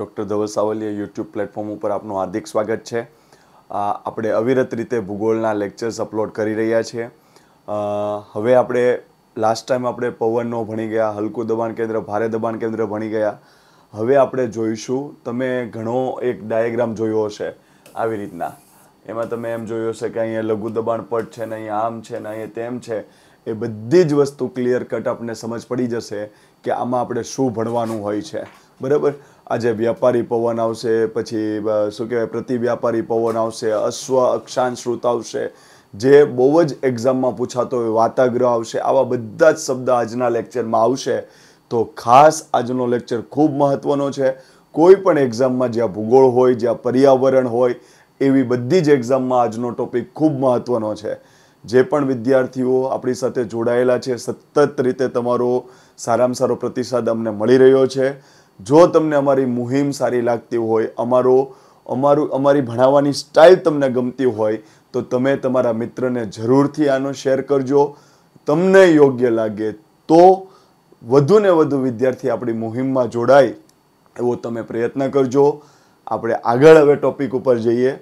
Doctor Dhaval Savaliya YouTube platform ઉપર આપનું હાર્દિક સ્વાગત છે આપણે અવિરત રીતે ભૂગોળના લેક્ચર્સ અપલોડ કરી રહ્યા છીએ હવે આપણે લાસ્ટ ટાઈમ આપણે પવનનો ભણી ગયા હલકું દબાણ કેન્દ્ર ભારે દબાણ કેન્દ્ર ભણી ગયા હવે આપણે જોઈશું તમે ઘણો એક ડાયાગ્રામ જોયો હશે આવી રીતના એમાં તમે એમ જોયો હશે કે અહીંયા લઘુ દબાણ પટ છે ને અહીંયા આમ છે ને અહીંયા તેમ છે એ બધી જ વસ્તુ ક્લિયર કટ આપણને સમજ પડી જશે કે આમાં આપણે શું ભણવાનું હોય છે બરાબર આજે વ્યાપારી પવન આવશે પછી શું કહેવાય પ્રતિ વ્યાપારી પવન આવશે અશ્વ અક્ષાંશ શ્રુત આવશે જે બહુ જ એક્ઝામમાં પૂછાતો હોય વાતાગ્રહ આવશે આવા બધા જ શબ્દ આજના લેક્ચરમાં આવશે તો ખાસ આજનો લેક્ચર ખૂબ મહત્ત્વનો છે કોઈ પણ એક્ઝામમાં જ્યાં ભૂગોળ હોય જ્યાં પર્યાવરણ હોય એવી બધી જ એક્ઝામમાં આજનો ટોપિક ખૂબ મહત્ત્વનો છે જે પણ વિદ્યાર્થીઓ આપણી સાથે જોડાયેલા છે સતત રીતે તમારો સારામાં સારો પ્રતિસાદ અમને મળી રહ્યો છે જો તમને અમારી મુહિમ સારી લાગતી હોય અમારો અમારું અમારી ભણાવવાની સ્ટાઇલ તમને ગમતી હોય તો તમે તમારા મિત્રને જરૂરથી આનો શેર કરજો તમને યોગ્ય લાગે તો વધુ ને વધુ વિદ્યાર્થી આપણી મુહિમમાં જોડાય એવો તમે પ્રયત્ન કરજો આપણે આગળ હવે ટોપિક ઉપર જઈએ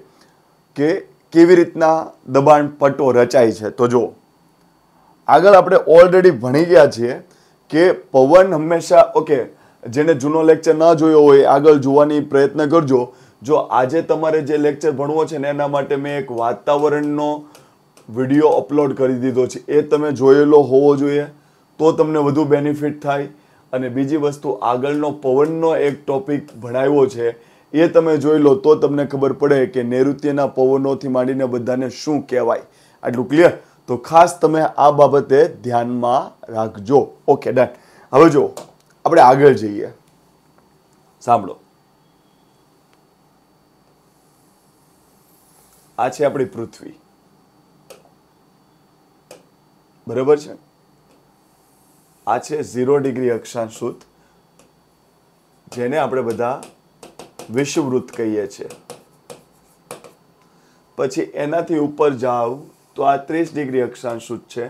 કે કેવી રીતના દબાણ પટ્ટો રચાય છે તો જો આગળ આપણે ઓલરેડી ભણી ગયા છીએ કે પવન હંમેશા ઓકે જેને જૂનો લેક્ચર ના જોયો હોય આગળ જોવાની પ્રયત્ન કરજો જો આજે તમારે જે લેક્ચર ભણવો છે ને એના માટે મેં એક વાતાવરણનો વિડીયો અપલોડ કરી દીધો છે એ તમે જોયેલો હોવો જોઈએ તો તમને વધુ બેનિફિટ થાય અને બીજી વસ્તુ આગળનો પવનનો એક ટોપિક ભણાવ્યો છે એ તમે જોઈ લો તો તમને ખબર પડે કે નૈઋત્યના પવનોથી માંડીને બધાને શું કહેવાય આટલું ક્લિયર તો ખાસ તમે આ બાબતે ધ્યાનમાં રાખજો ઓકે ડન હવે જો આપણે આગળ જઈએ સાંભળો આ છે આપણી પૃથ્વી બરોબર છે આ છે ઝીરો ડિગ્રી અક્ષાંશુત જેને આપણે બધા વિષુવવૃત્ત કહીએ છીએ પછી એનાથી ઉપર જાઓ તો આ ત્રીસ ડિગ્રી અક્ષાંશ છે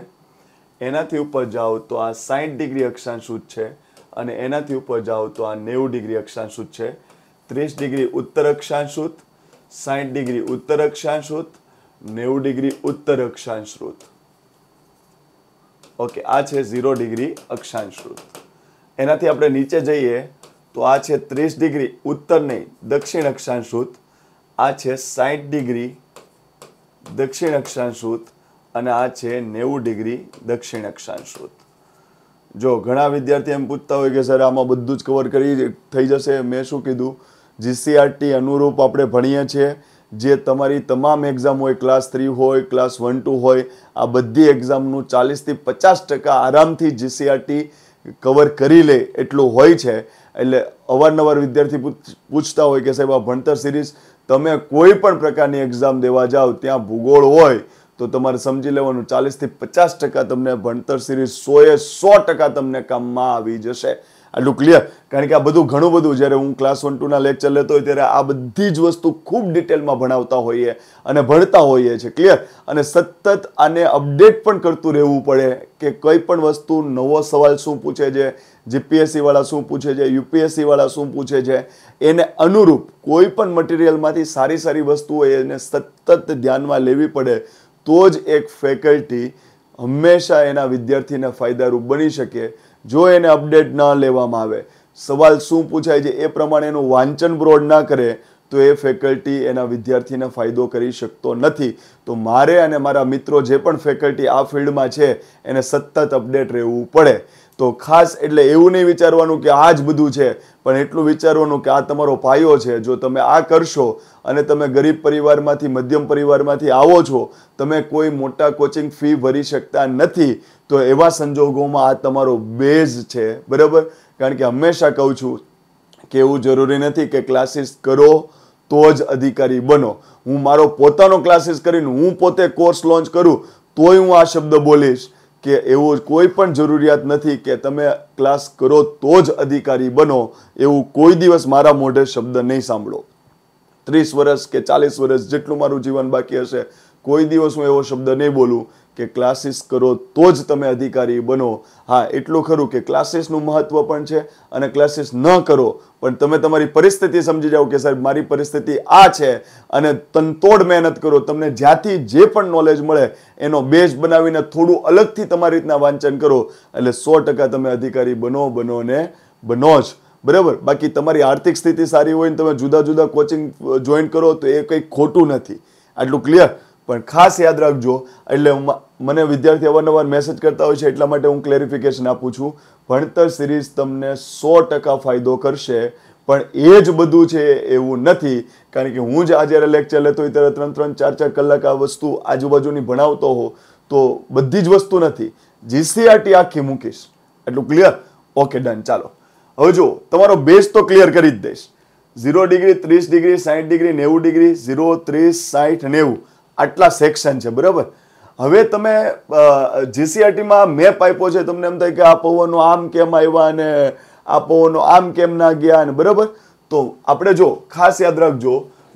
એનાથી ઉપર જાઓ તો આ સાઠ ડિગ્રી અક્ષાંશ છે અને એનાથી ઉપર જાઓ તો આ નેવું ડિગ્રી અક્ષાંશુત છે ત્રીસ ડિગ્રી ઉત્તર અક્ષાંશુત સાઠ ડિગ્રી ઉત્તર અક્ષાંશુત નેવું ડિગ્રી ઉત્તર અક્ષાંશૃત ઓકે આ છે ઝીરો ડિગ્રી અક્ષાંશૃત એનાથી આપણે નીચે જઈએ તો આ છે ત્રીસ ડિગ્રી ઉત્તર નહીં દક્ષિણ અક્ષાંશુત આ છે સાઠ ડિગ્રી દક્ષિણ અક્ષાંશુત અને આ છે નેવું ડિગ્રી દક્ષિણ અક્ષાંશૃત જો ઘણા વિદ્યાર્થી એમ પૂછતા હોય કે સર આમાં બધું જ કવર કરી થઈ જશે મેં શું કીધું જીસીઆરટી અનુરૂપ આપણે ભણીએ છીએ જે તમારી તમામ એક્ઝામ હોય ક્લાસ થ્રી હોય ક્લાસ વન ટુ હોય આ બધી એક્ઝામનું ચાલીસથી પચાસ ટકા આરામથી જીસીઆરટી કવર કરી લે એટલું હોય છે એટલે અવારનવાર વિદ્યાર્થી પૂછતા હોય કે સાહેબ આ ભણતર સિરીઝ તમે કોઈ પણ પ્રકારની એક્ઝામ દેવા જાઓ ત્યાં ભૂગોળ હોય તો તમારે સમજી લેવાનું ચાલીસથી પચાસ ટકા તમને ભણતર સિરીઝ સોએ સો ટકા તમને કામમાં આવી જશે આટલું ક્લિયર કારણ કે આ બધું ઘણું બધું જ્યારે હું ક્લાસ વન ટુના લેક્ચર લેતો હોય ત્યારે આ બધી જ વસ્તુ ખૂબ ડિટેલમાં ભણાવતા હોઈએ અને ભણતા હોઈએ છીએ ક્લિયર અને સતત આને અપડેટ પણ કરતું રહેવું પડે કે કંઈ પણ વસ્તુ નવો સવાલ શું પૂછે છે જીપીએસસીવાળા શું પૂછે છે યુપીએસસીવાળા શું પૂછે છે એને અનુરૂપ કોઈ પણ મટીરિયલમાંથી સારી સારી વસ્તુઓ એને સતત ધ્યાનમાં લેવી પડે તો જ એક ફેકલ્ટી હંમેશા એના વિદ્યાર્થીને ફાયદારૂપ બની શકે જો એને અપડેટ ન લેવામાં આવે સવાલ શું પૂછાય છે એ પ્રમાણે એનું વાંચન બ્રોડ ના કરે તો એ ફેકલ્ટી એના વિદ્યાર્થીને ફાયદો કરી શકતો નથી તો મારે અને મારા મિત્રો જે પણ ફેકલ્ટી આ ફિલ્ડમાં છે એને સતત અપડેટ રહેવું પડે તો ખાસ એટલે એવું નહીં વિચારવાનું કે આ જ બધું છે પણ એટલું વિચારવાનું કે આ તમારો પાયો છે જો તમે આ કરશો અને તમે ગરીબ પરિવારમાંથી મધ્યમ પરિવારમાંથી આવો છો તમે કોઈ મોટા કોચિંગ ફી ભરી શકતા નથી તો એવા સંજોગોમાં આ તમારો બેઝ છે બરાબર કારણ કે હંમેશા કહું છું કે એવું જરૂરી નથી કે ક્લાસીસ કરો તો જ અધિકારી બનો હું મારો પોતાનો ક્લાસીસ કરીને હું પોતે કોર્સ લોન્ચ કરું તોય હું આ શબ્દ બોલીશ કે એવું કોઈ પણ જરૂરિયાત નથી કે તમે ક્લાસ કરો તો જ અધિકારી બનો એવું કોઈ દિવસ મારા મોઢે શબ્દ નહીં સાંભળો ત્રીસ વર્ષ કે ચાલીસ વર્ષ જેટલું મારું જીવન બાકી હશે કોઈ દિવસ હું એવો શબ્દ નહીં બોલું કે ક્લાસીસ કરો તો જ તમે અધિકારી બનો હા એટલું ખરું કે ક્લાસીસનું મહત્ત્વ પણ છે અને ક્લાસીસ ન કરો પણ તમે તમારી પરિસ્થિતિ સમજી જાઓ કે સાહેબ મારી પરિસ્થિતિ આ છે અને તનતોડ મહેનત કરો તમને જ્યાંથી જે પણ નોલેજ મળે એનો બેઝ બનાવીને થોડું અલગથી તમારી રીતના વાંચન કરો એટલે સો ટકા તમે અધિકારી બનો બનો ને બનો જ બરાબર બાકી તમારી આર્થિક સ્થિતિ સારી હોય ને તમે જુદા જુદા કોચિંગ જોઈન કરો તો એ કંઈ ખોટું નથી આટલું ક્લિયર પણ ખાસ યાદ રાખજો એટલે મને વિદ્યાર્થી અવારનવાર મેસેજ કરતા હોય છે એટલા માટે હું ક્લેરિફિકેશન આપું છું ભણતર સિરીઝ તમને સો ટકા ફાયદો કરશે પણ એ જ બધું છે એવું નથી કારણ કે હું જ આ જ્યારે લેક્ચર લેતો હોય ત્યારે ત્રણ ત્રણ ચાર ચાર કલાક આ વસ્તુ આજુબાજુની ભણાવતો હો તો બધી જ વસ્તુ નથી જીસીઆરટી e આખી મૂકીશ એટલું ક્લિયર ઓકે ડન ચાલો હવે જો તમારો બેઝ તો ક્લિયર કરી જ દઈશ ઝીરો ડિગ્રી ત્રીસ ડિગ્રી સાઠ ડિગ્રી નેવું ડિગ્રી ઝીરો ત્રીસ સાઠ નેવું આટલા સેક્શન છે બરાબર હવે તમે જીસીઆરટીમાં મેપ આપ્યો છે તમને એમ થાય કે આ પવનો આમ કેમ આવ્યા અને આ પવનો આમ કેમ ના ગયા અને બરાબર તો આપણે જો ખાસ યાદ રાખજો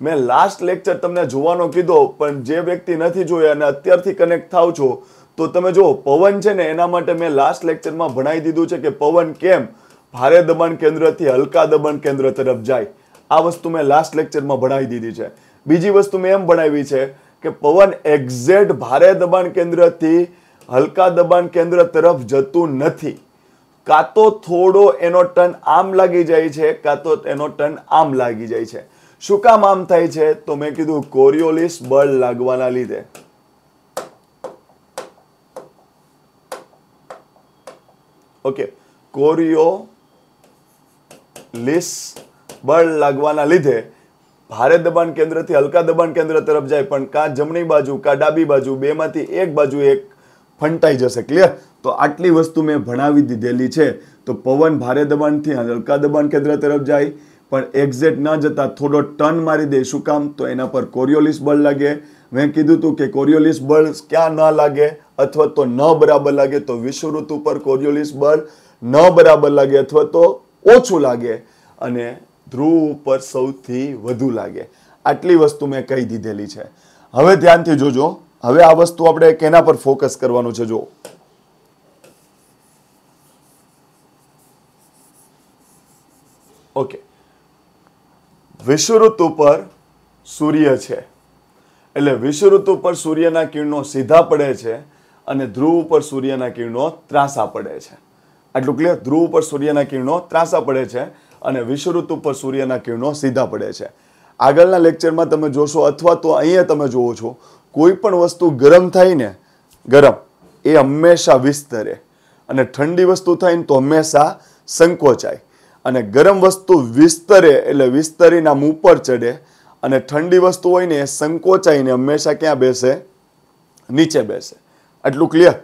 મેં લાસ્ટ લેક્ચર તમને જોવાનો કીધો પણ જે વ્યક્તિ નથી જોયા અને અત્યારથી કનેક્ટ થાવ છો તો તમે જો પવન છે ને એના માટે મેં લાસ્ટ લેક્ચરમાં ભણાવી દીધું છે કે પવન કેમ ભારે દબાણ કેન્દ્રથી હલકા દબાણ કેન્દ્ર તરફ જાય આ વસ્તુ મેં લાસ્ટ લેક્ચરમાં ભણાવી દીધી છે બીજી વસ્તુ મેં એમ ભણાવી છે કે પવન એક્ઝેક્ટ ભારે દબાણ કેન્દ્રથી હલકા દબાણ કેન્દ્ર તરફ જતું નથી કાં તો થોડો એનો ટર્ન આમ લાગી જાય છે કાં તો એનો ટર્ન આમ લાગી જાય છે શું કામ આમ થાય છે તો મેં કીધું કોરિયોલિસ બળ લાગવાના લીધે ઓકે કોરિયો લિસ બળ લાગવાના લીધે ભારે દબાણ કેન્દ્રથી હલકા દબાણ કેન્દ્ર તરફ જાય પણ કાં જમણી બાજુ કાં ડાબી બાજુ બેમાંથી એક બાજુ એક ફંટાઈ જશે ક્લિયર તો આટલી વસ્તુ મેં ભણાવી દીધેલી છે તો પવન ભારે દબાણથી હલકા દબાણ કેન્દ્ર તરફ જાય પણ એક્ઝેટ ન જતાં થોડો ટર્ન મારી દે શું કામ તો એના પર કોરિયોલિસ બળ લાગે મેં કીધું હતું કે કોરિયોલિસ બળ ક્યાં ન લાગે અથવા તો ન બરાબર લાગે તો વિષુવૃત્ત ઉપર કોરિયોલિસ બળ ન બરાબર લાગે અથવા તો ઓછું લાગે અને ધ્રુવ ઉપર સૌથી વધુ લાગે આટલી વસ્તુ મેં કહી દીધેલી છે હવે ધ્યાનથી જોજો હવે આ વસ્તુ આપણે કેના પર ફોકસ કરવાનું છે જો ઓકે વિષુવૃત્ત ઉપર સૂર્ય છે એટલે વિષુવૃત્ત ઉપર સૂર્યના કિરણો સીધા પડે છે અને ધ્રુવ ઉપર સૂર્યના કિરણો ત્રાસા પડે છે આટલું ક્લિયર ધ્રુવ ઉપર સૂર્યના કિરણો ત્રાસા પડે છે અને ઋતુ પર સૂર્યના કિરણો સીધા પડે છે આગળના લેક્ચરમાં તમે જોશો અથવા તો અહીંયા તમે જોવો છો કોઈ પણ વસ્તુ ગરમ થાય ને ગરમ એ હંમેશા વિસ્તરે અને ઠંડી વસ્તુ થાય ને તો હંમેશા સંકોચાય અને ગરમ વસ્તુ વિસ્તરે એટલે વિસ્તરીને આમ ઉપર ચડે અને ઠંડી વસ્તુ હોય ને એ સંકોચાઈને હંમેશા ક્યાં બેસે નીચે બેસે આટલું ક્લિયર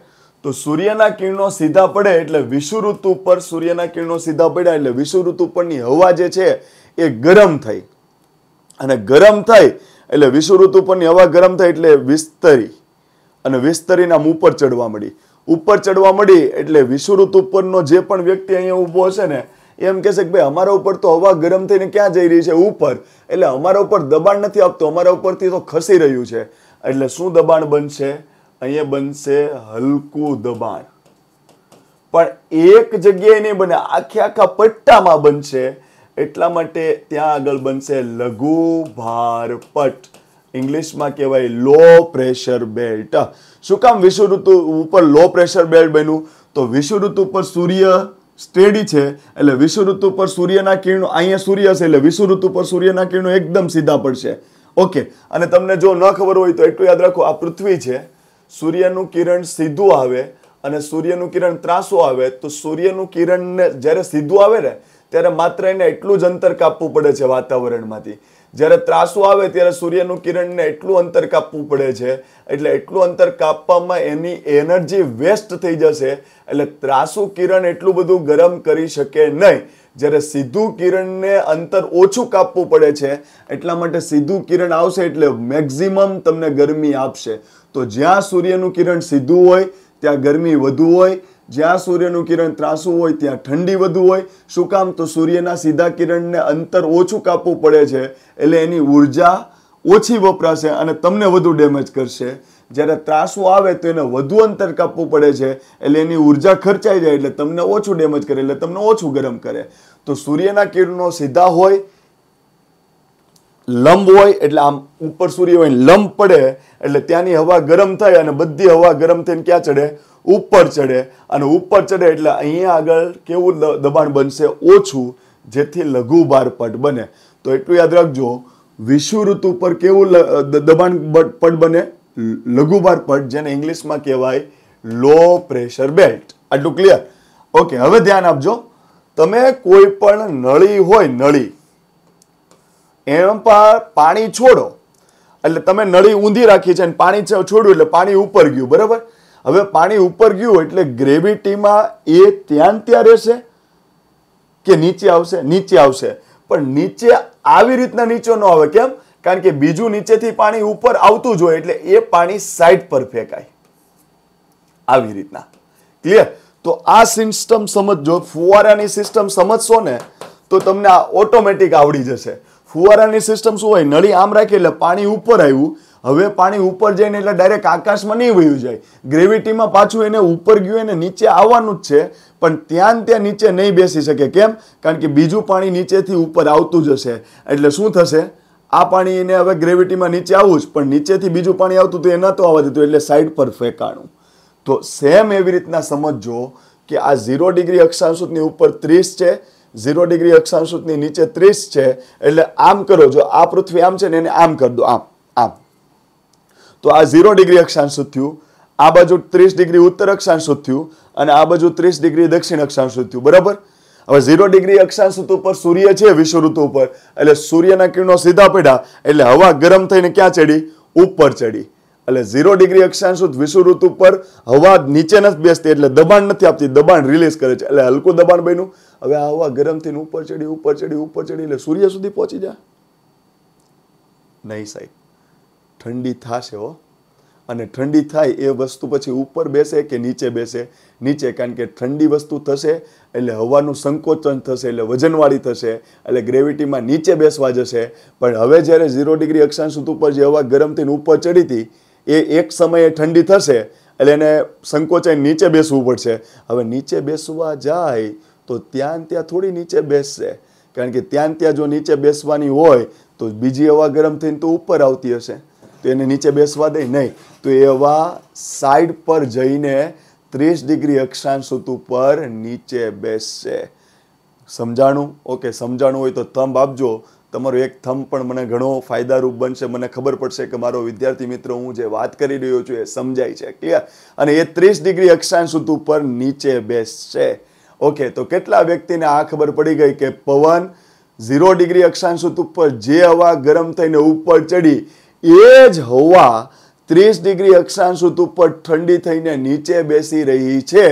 તો સૂર્યના કિરણો સીધા પડે એટલે વિષુ ઋતુ ઉપર સૂર્યના કિરણો સીધા પડ્યા એટલે ઋતુ પરની હવા જે છે એ ગરમ થઈ અને ગરમ થઈ એટલે વિષુ ઋતુ પરની હવા ગરમ થઈ એટલે વિસ્તરી અને વિસ્તરીને આમ ઉપર ચડવા મળી ઉપર ચડવા મળી એટલે વિષુ ઋતુ ઉપરનો જે પણ વ્યક્તિ અહીંયા ઊભો હશે ને એમ કહેશે કે ભાઈ અમારા ઉપર તો હવા ગરમ થઈને ક્યાં જઈ રહી છે ઉપર એટલે અમારા ઉપર દબાણ નથી આપતો અમારા ઉપરથી તો ખસી રહ્યું છે એટલે શું દબાણ બનશે અહીંયા બનશે હલકું દબાણ પણ એક જગ્યાએ નહીં બને આખે આખા પટ્ટામાં બનશે એટલા માટે ત્યાં આગળ બનશે લઘુ ભારપટ ઇંગ્લિશમાં કહેવાય લો પ્રેશર બેલ્ટ શું કામ વિષુ ઋતુ ઉપર લો પ્રેશર બેલ્ટ બન્યું તો વિષુ ઋતુ પર સૂર્ય સ્ટેડી છે એટલે વિષુ ઋતુ પર સૂર્યના કિરણો અહીંયા સૂર્ય છે એટલે વિષુ ઋતુ પર સૂર્યના કિરણો એકદમ સીધા પડશે ઓકે અને તમને જો ન ખબર હોય તો એટલું યાદ રાખો આ પૃથ્વી છે સૂર્યનું કિરણ સીધું આવે અને સૂર્યનું કિરણ ત્રાસું આવે તો સૂર્યનું કિરણને જ્યારે સીધું આવે ને ત્યારે માત્ર એને એટલું જ અંતર કાપવું પડે છે વાતાવરણમાંથી જ્યારે ત્રાસું આવે ત્યારે સૂર્યનું કિરણને એટલું અંતર કાપવું પડે છે એટલે એટલું અંતર કાપવામાં એની એનર્જી વેસ્ટ થઈ જશે એટલે ત્રાસું કિરણ એટલું બધું ગરમ કરી શકે નહીં જ્યારે સીધું કિરણને અંતર ઓછું કાપવું પડે છે એટલા માટે સીધું કિરણ આવશે એટલે મેક્ઝિમમ તમને ગરમી આપશે તો જ્યાં સૂર્યનું કિરણ સીધું હોય ત્યાં ગરમી વધુ હોય જ્યાં સૂર્યનું કિરણ ત્રાસું હોય ત્યાં ઠંડી વધુ હોય શું કામ તો સૂર્યના સીધા કિરણને અંતર ઓછું કાપવું પડે છે એટલે એની ઉર્જા ઓછી વપરાશે અને તમને વધુ ડેમેજ કરશે જ્યારે ત્રાસું આવે તો એને વધુ અંતર કાપવું પડે છે એટલે એની ઉર્જા ખર્ચાઈ જાય એટલે તમને ઓછું ડેમેજ કરે એટલે તમને ઓછું ગરમ કરે તો સૂર્યના કિરણો સીધા હોય લંબ હોય એટલે આમ ઉપર સૂર્ય હોય લંબ પડે એટલે ત્યાંની હવા ગરમ થાય અને બધી હવા ગરમ થઈને ક્યાં ચડે ઉપર ચડે અને ઉપર ચડે એટલે અહીંયા આગળ કેવું દબાણ બનશે ઓછું જેથી લઘુ બારપટ બને તો એટલું યાદ રાખજો વિષુ ઋતુ પર કેવું દબાણ પટ બને લઘુ બારપટ જેને ઇંગ્લિશમાં કહેવાય લો પ્રેશર બેલ્ટ આટલું ક્લિયર ઓકે હવે ધ્યાન આપજો તમે કોઈ પણ નળી હોય નળી એમ પણ પાણી છોડો એટલે તમે નળી ઊંધી રાખી છે અને પાણી છોડ્યું એટલે પાણી ઉપર ગયું બરાબર હવે પાણી ઉપર ગયું એટલે ગ્રેવિટીમાં એ ત્યાં ત્યાં રહેશે કે નીચે આવશે નીચે આવશે પણ નીચે આવી રીતના નીચે ન આવે કેમ કારણ કે બીજું નીચેથી પાણી ઉપર આવતું જ હોય એટલે એ પાણી સાઈડ પર ફેંકાય આવી રીતના ક્લિયર તો આ સિસ્ટમ સમજો ફુવારાની સિસ્ટમ સમજશો ને તો તમને આ ઓટોમેટિક આવડી જશે ફુવારાની સિસ્ટમ શું હોય નળી આમ રાખી એટલે પાણી ઉપર આવ્યું હવે પાણી ઉપર જઈને એટલે ડાયરેક્ટ આકાશમાં નહીં વયું જાય ગ્રેવિટીમાં પાછું એને ઉપર ગયું એને નીચે આવવાનું જ છે પણ ત્યાં ત્યાં નીચે નહીં બેસી શકે કેમ કારણ કે બીજું પાણી નીચેથી ઉપર આવતું જ હશે એટલે શું થશે આ પાણી એને હવે ગ્રેવિટીમાં નીચે આવવું જ પણ નીચેથી બીજું પાણી આવતું હતું એ નહોતું આવવા દેતું એટલે સાઈડ પર ફેંકાણું તો સેમ એવી રીતના સમજો કે આ ઝીરો ડિગ્રી અક્ષાંશુની ઉપર ત્રીસ છે ઝીરો ડિગ્રી અક્ષાંશુની નીચે ત્રીસ છે એટલે આમ કરો જો આ પૃથ્વી આમ છે ને એને આમ કરી દો આમ આમ તો આ ઝીરો ડિગ્રી અક્ષાંશ થયું આ બાજુ ત્રીસ ડિગ્રી ઉત્તર અક્ષાંશ થયું અને આ બાજુ ત્રીસ ડિગ્રી દક્ષિણ અક્ષાંશ થયું બરાબર હવે ઝીરો ડિગ્રી અક્ષાંશ ઉપર સૂર્ય છે ઋતુ ઉપર એટલે સૂર્યના કિરણો સીધા પડ્યા એટલે હવા ગરમ થઈને ક્યાં ચડી ઉપર ચડી એટલે ઝીરો ડિગ્રી અક્ષાંશ ઋતુ પર હવા નીચે નથી બેસતી એટલે દબાણ નથી આપતી દબાણ રિલીઝ કરે છે એટલે હલકું દબાણ બન્યું હવે આ હવા ગરમથી ઉપર ચડી ઉપર ચડી ઉપર ચડી એટલે સૂર્ય સુધી પહોંચી જાય નહીં સાહેબ ઠંડી થશે હો અને ઠંડી થાય એ વસ્તુ પછી ઉપર બેસે કે નીચે બેસે નીચે કારણ કે ઠંડી વસ્તુ થશે એટલે હવાનું સંકોચન થશે એટલે વજનવાળી થશે એટલે ગ્રેવિટીમાં નીચે બેસવા જશે પણ હવે જ્યારે ઝીરો ડિગ્રી અક્ષાંશ ઉપર જે હવા ગરમથી ઉપર ચડી હતી એ એક સમયે ઠંડી થશે એટલે એને સંકોચાઈ નીચે બેસવું પડશે હવે નીચે બેસવા જાય તો ત્યાં ત્યાં થોડી નીચે બેસશે કારણ કે ત્યાં ત્યાં જો નીચે બેસવાની હોય તો બીજી હવા ગરમ થઈને તો ઉપર આવતી હશે તો એને નીચે બેસવા દે નહીં તો એ હવા સાઈડ પર જઈને ત્રીસ ડિગ્રી અક્ષાંશ ઉપર નીચે બેસશે સમજાણું ઓકે સમજાણું હોય તો થંભ આપજો તમારો એક થંભ પણ મને ઘણો ફાયદારૂપ બનશે મને ખબર પડશે કે મારો વિદ્યાર્થી મિત્ર હું જે વાત કરી રહ્યો છું એ સમજાય છે ક્લિયર અને એ ત્રીસ ડિગ્રી અક્ષાંશ ઉપર નીચે બેસશે ઓકે તો કેટલા વ્યક્તિને આ ખબર પડી ગઈ કે પવન ઝીરો ડિગ્રી અક્ષાંશ ઉપર જે હવા ગરમ થઈને ઉપર ચડી એ જ હવા ત્રીસ ડિગ્રી અક્ષાંશ ઉપર ઠંડી થઈને નીચે બેસી રહી છે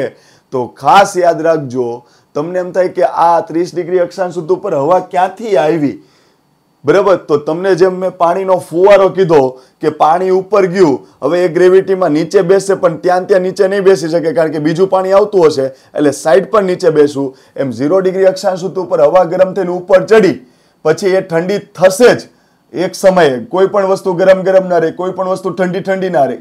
તો ખાસ યાદ રાખજો તમને એમ થાય કે આ ત્રીસ ડિગ્રી અક્ષાંશ ઉપર હવા ક્યાંથી આવી બરાબર તો તમને જેમ મેં પાણીનો ફુવારો કીધો કે પાણી ઉપર ગયું હવે એ ગ્રેવિટીમાં નીચે બેસે પણ ત્યાં ત્યાં નીચે નહીં બેસી શકે કારણ કે બીજું પાણી આવતું હશે એટલે સાઈડ પર નીચે બેસવું એમ ઝીરો ડિગ્રી અક્ષાંશ ઉપર હવા ગરમ થઈને ઉપર ચડી પછી એ ઠંડી થશે જ એક સમયે કોઈ પણ વસ્તુ ગરમ ગરમ ના રહે કોઈ પણ વસ્તુ ઠંડી ઠંડી ના રહે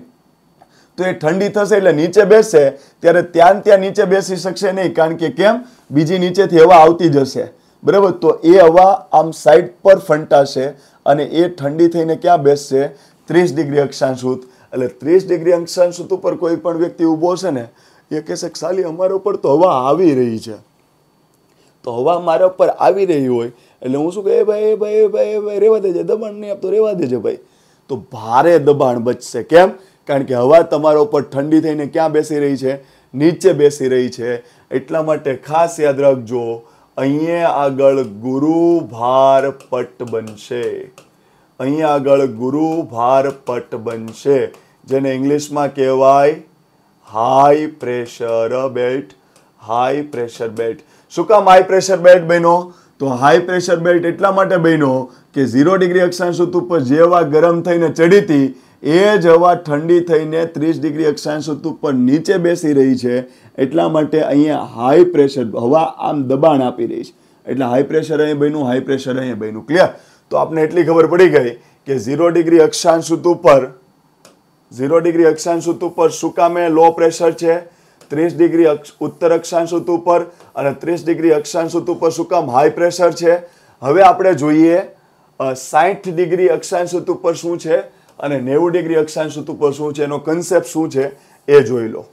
તો એ ઠંડી થશે એટલે નીચે બેસે ત્યારે ત્યાં ત્યાં નીચે બેસી શકશે નહીં કારણ કે કેમ બીજી નીચેથી હવા આવતી જશે બરાબર તો એ હવા આમ સાઈડ પર ફંટાશે અને એ ઠંડી થઈને ક્યાં બેસશે ત્રીસ ડિગ્રી અક્ષાંશુત એટલે ત્રીસ ડિગ્રી અક્ષાંશુત ઉપર કોઈ પણ વ્યક્તિ ઊભો છે ને એ કહેશે કે ખાલી અમારા ઉપર તો હવા આવી રહી છે તો હવા મારા ઉપર આવી રહી હોય એટલે હું શું કહે ભાઈ ભાઈ ભાઈ ભાઈ રહેવા દેજે દબાણ નહીં આપતો રહેવા દેજે ભાઈ તો ભારે દબાણ બચશે કેમ કારણ કે હવા તમારા ઉપર ઠંડી થઈને ક્યાં બેસી રહી છે નીચે બેસી રહી છે એટલા માટે ખાસ યાદ રાખજો અહીંયા આગળ ગુરુભાર પટ બનશે અહીંયા આગળ ગુરુ ભાર પટ બનશે જેને ઇંગ્લિશમાં કહેવાય high pressure belt high pressure belt શું કામ હાઈ પ્રેશર બેલ્ટ બહેનો તો હાઈ પ્રેશર બેલ્ટ એટલા માટે બન્યો કે ઝીરો ડિગ્રી અક્ષાંશ ઉપર જેવા ગરમ થઈને ચડી હતી એ જ હવા ઠંડી થઈને ત્રીસ ડિગ્રી અક્ષાંશ ઉપર નીચે બેસી રહી છે એટલા માટે અહીંયા હાઈ પ્રેશર હવા આમ દબાણ આપી રહી છે એટલે હાઈ પ્રેશર અહીંયા બન્યું હાઈ પ્રેશર અહીંયા બન્યું ક્લિયર તો આપણે એટલી ખબર પડી ગઈ કે ઝીરો ડિગ્રી અક્ષાંશ ઋતુ પર ઝીરો ડિગ્રી અક્ષાંશ ઉપર પર શું કામે લો પ્રેશર છે ત્રીસ ડિગ્રી ઉત્તર અક્ષાંશ ઉપર અને ત્રીસ ડિગ્રી અક્ષાંશ ઉપર શું કામ હાઈ પ્રેશર છે હવે આપણે જોઈએ સાઠ ડિગ્રી અક્ષાંશ ઉપર શું છે અને નેવું ડિગ્રી અક્ષાંશ ઋતુ શું છે એનો કન્સેપ્ટ શું છે એ જોઈ લો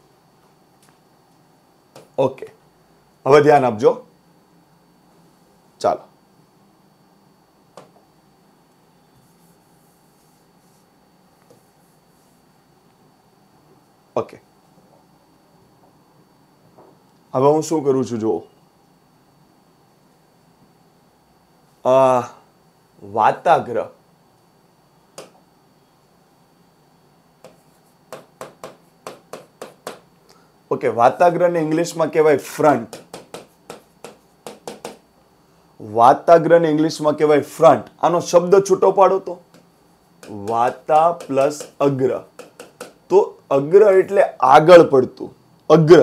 ઓકે હવે ધ્યાન આપજો ચાલો ઓકે હવે હું શું કરું છું જુઓ વાતાગ્રહ ઓકે વાતાગ્રહને ઇંગ્લિશમાં કહેવાય ફ્રન્ટ વાતાગ્રહને ઇંગ્લિશમાં કહેવાય ફ્રન્ટ આનો શબ્દ છૂટો પાડો તો વાતા પ્લસ અગ્ર તો અગ્ર એટલે આગળ પડતું અગ્ર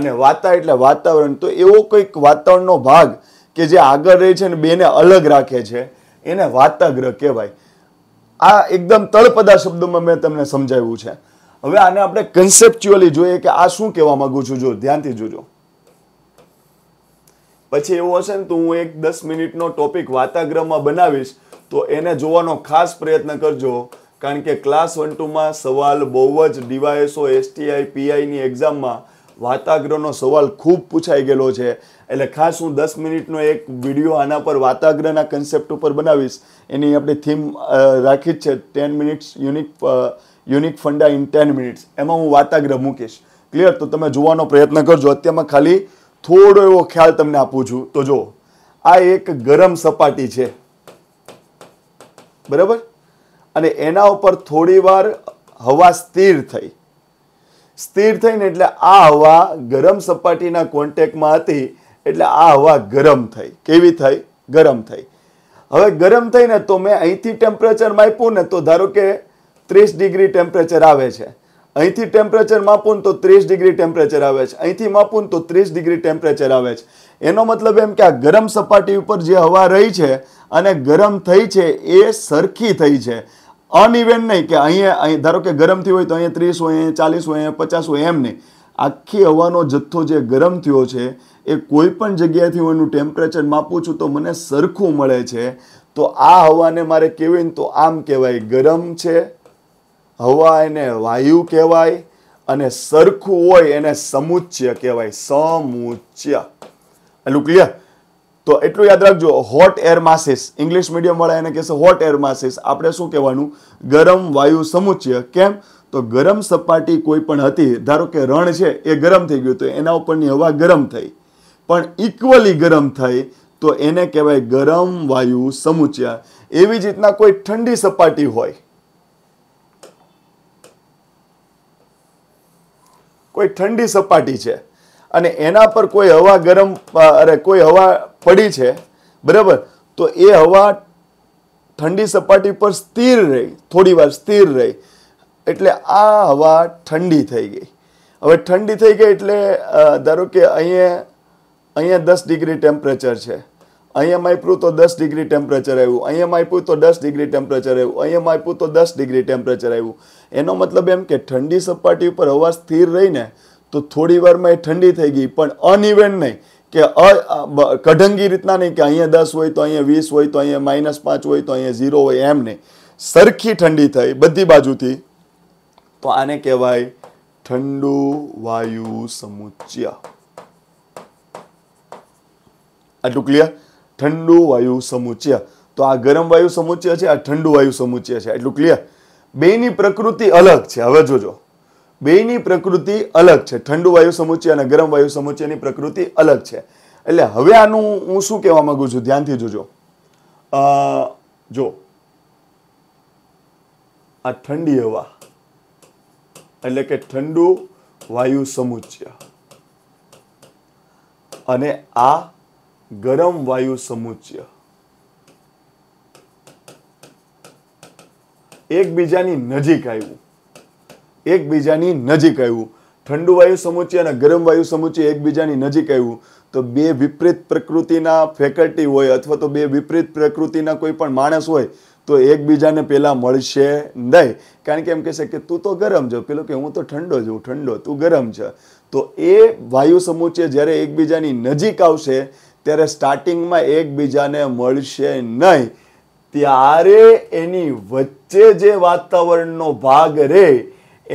અને વાતા એટલે વાતાવરણ તો એવો કંઈક વાતાવરણનો ભાગ કે જે આગળ રહે છે અને બેને અલગ રાખે છે એને વાતાગ્રહ કહેવાય આ એકદમ તળપદા શબ્દોમાં મેં તમને સમજાવ્યું છે હવે આને આપણે કન્સેપ્ચ્યુઅલી જોઈએ કે આ શું કહેવા માંગુ છું જો ધ્યાનથી જોજો પછી એવું હશે ને તો હું એક દસ મિનિટનો ટોપિક વાતાગ્રહમાં બનાવીશ તો એને જોવાનો ખાસ પ્રયત્ન કરજો કારણ કે ક્લાસ વન ટુમાં સવાલ બહુ જ ડીવાયસો એસટીઆઈ પીઆઈની એક્ઝામમાં વાતાગ્રહનો સવાલ ખૂબ પૂછાઈ ગયેલો છે એટલે ખાસ હું દસ મિનિટનો એક વિડીયો આના પર વાતાગ્રહના કન્સેપ્ટ ઉપર બનાવીશ એની આપણી થીમ રાખી જ છે ten minutes unique unique funda in ten minutes એમાં હું વાતાગ્રહ મૂકીશ ક્લિયર તો તમે જોવાનો પ્રયત્ન કરજો અત્યારમાં ખાલી થોડો એવો ખ્યાલ તમને આપું છું તો જો આ એક ગરમ સપાટી છે બરાબર અને એના ઉપર થોડી વાર હવા સ્થિર થઈ સ્થિર થઈને એટલે આ હવા ગરમ સપાટીના કોન્ટેકમાં હતી એટલે આ હવા ગરમ થઈ કેવી થઈ ગરમ થઈ હવે ગરમ થઈને તો મેં અહીંથી ટેમ્પરેચર માપ્યું ને તો ધારો કે ત્રીસ ડિગ્રી ટેમ્પરેચર આવે છે અહીંથી ટેમ્પરેચર માપું તો ત્રીસ ડિગ્રી ટેમ્પરેચર આવે છે અહીંથી માપું તો ત્રીસ ડિગ્રી ટેમ્પરેચર આવે છે એનો મતલબ એમ કે આ ગરમ સપાટી ઉપર જે હવા રહી છે અને ગરમ થઈ છે એ સરખી થઈ છે અનઇવેન નહીં કે અહીંયા અહીં ધારો કે ગરમથી હોય તો અહીંયા ત્રીસ હોય અહીંયા ચાલીસ હોય અહીંયા પચાસ હોય એમ નહીં આખી હવાનો જથ્થો જે ગરમ થયો છે એ કોઈ પણ જગ્યાએથી હું એનું ટેમ્પરેચર માપું છું તો મને સરખું મળે છે તો આ હવાને મારે કેવી તો આમ કહેવાય ગરમ છે હવા એને વાયુ કહેવાય અને સરખું હોય એને સમુચ્ય કહેવાય સમુચ્ય એટલું ક્લિયર તો એટલું યાદ રાખજો હોટ એર માસિસ ઇંગ્લિશ મીડિયમવાળા એને કહેશે હોટ એર માસિસ આપણે શું કહેવાનું ગરમ વાયુ સમુચ્ય કેમ તો ગરમ સપાટી કોઈ પણ હતી ધારો કે રણ છે એ ગરમ થઈ ગયું તો એના ઉપરની હવા ગરમ થઈ પણ ઇક્વલી ગરમ થઈ તો એને કહેવાય ગરમ વાયુ સમુચ્યા એવી જ રીતના કોઈ ઠંડી સપાટી હોય કોઈ ઠંડી સપાટી છે અને એના પર કોઈ હવા ગરમ અરે કોઈ હવા પડી છે બરાબર તો એ હવા ઠંડી સપાટી પર સ્થિર રહી થોડી વાર સ્થિર રહી એટલે આ હવા ઠંડી થઈ ગઈ હવે ઠંડી થઈ ગઈ એટલે ધારો કે અહીંયા અહીંયા દસ ડિગ્રી ટેમ્પરેચર છે અહીંયા માપ્યું તો દસ ડિગ્રી ટેમ્પરેચર આવ્યું અહીંયા માપ્યું તો દસ ડિગ્રી ટેમ્પરેચર આવ્યું અહીંયા માપ્યું તો દસ ડિગ્રી ટેમ્પરેચર આવ્યું એનો મતલબ એમ કે ઠંડી સપાટી ઉપર હવા સ્થિર રહીને તો થોડી વારમાં એ ઠંડી થઈ ગઈ પણ અનઇવેન્ટ નહીં કે અ કઢંગી રીતના નહીં કે અહીંયા દસ હોય તો અહીંયા વીસ હોય તો અહીંયા માઇનસ પાંચ હોય તો અહીંયા ઝીરો હોય એમ નહીં સરખી ઠંડી થઈ બધી બાજુથી તો આને કહેવાય ઠંડુ વાયુ સમુચ્ય આટલું ક્લિયર ઠંડુ વાયુ સમુચ્ય તો આ ગરમ વાયુ સમુચ્ય છે આ ઠંડુ વાયુ સમુચ્ય છે એટલું ક્લિયર બેની પ્રકૃતિ અલગ છે હવે જોજો બેની પ્રકૃતિ અલગ છે ઠંડુ વાયુ સમુચ્ય અને ગરમ વાયુ સમુચ્યની પ્રકૃતિ અલગ છે એટલે હવે આનું હું શું કહેવા માંગુ છું ધ્યાનથી જોજો જો આ ઠંડી હવા એટલે કે ઠંડુ વાયુ સમુચ્ય અને આ ગરમ વાયુ સમુચ્ય એકબીજાની નજીક આવ્યું એકબીજાની નજીક આવ્યું ઠંડુ વાયુ સમુચ્ય અને ગરમ વાયુ સમુચ્ય એકબીજાની નજીક આવ્યું તો બે વિપરીત પ્રકૃતિના ફેકલ્ટી હોય અથવા તો બે વિપરીત પ્રકૃતિના કોઈ પણ માણસ હોય તો એકબીજાને પહેલાં મળશે નહીં કારણ કે એમ કહેશે કે તું તો ગરમ છો પેલો કે હું તો ઠંડો છું ઠંડો તું ગરમ છે તો એ વાયુ સમુચ્ય જ્યારે એકબીજાની નજીક આવશે ત્યારે સ્ટાર્ટિંગમાં એકબીજાને મળશે નહીં ત્યારે એની વચ્ચે જે વાતાવરણનો ભાગ રહે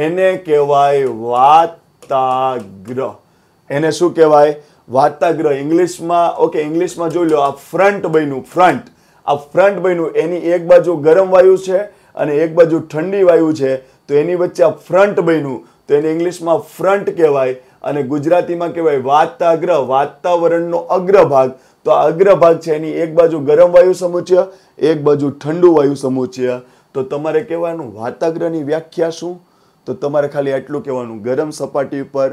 એને કહેવાય વાતાગ્રહ એને શું કહેવાય વાતાગ્રહ ઇંગ્લિશમાં ઓકે ઇંગ્લિશમાં જોઈ લો આ ફ્રન્ટ બન્યું ફ્રન્ટ આ ફ્રન્ટ બન્યું એની એક બાજુ ગરમ વાયુ છે અને એક બાજુ ઠંડી વાયુ છે તો એની વચ્ચે આ ફ્રન્ટ બન્યું તો એને ઇંગ્લિશમાં ફ્રન્ટ કહેવાય અને ગુજરાતીમાં કહેવાય વાતાગ્રહ વાતાવરણનો અગ્રભાગ તો આ અગ્રભાગ છે એની એક બાજુ ગરમ વાયુ સમુચ્ય એક બાજુ ઠંડુ વાયુ સમુચ્ય તો તમારે કહેવાનું વાતાગ્રહની વ્યાખ્યા શું તો તમારે ખાલી એટલું કહેવાનું ગરમ સપાટી ઉપર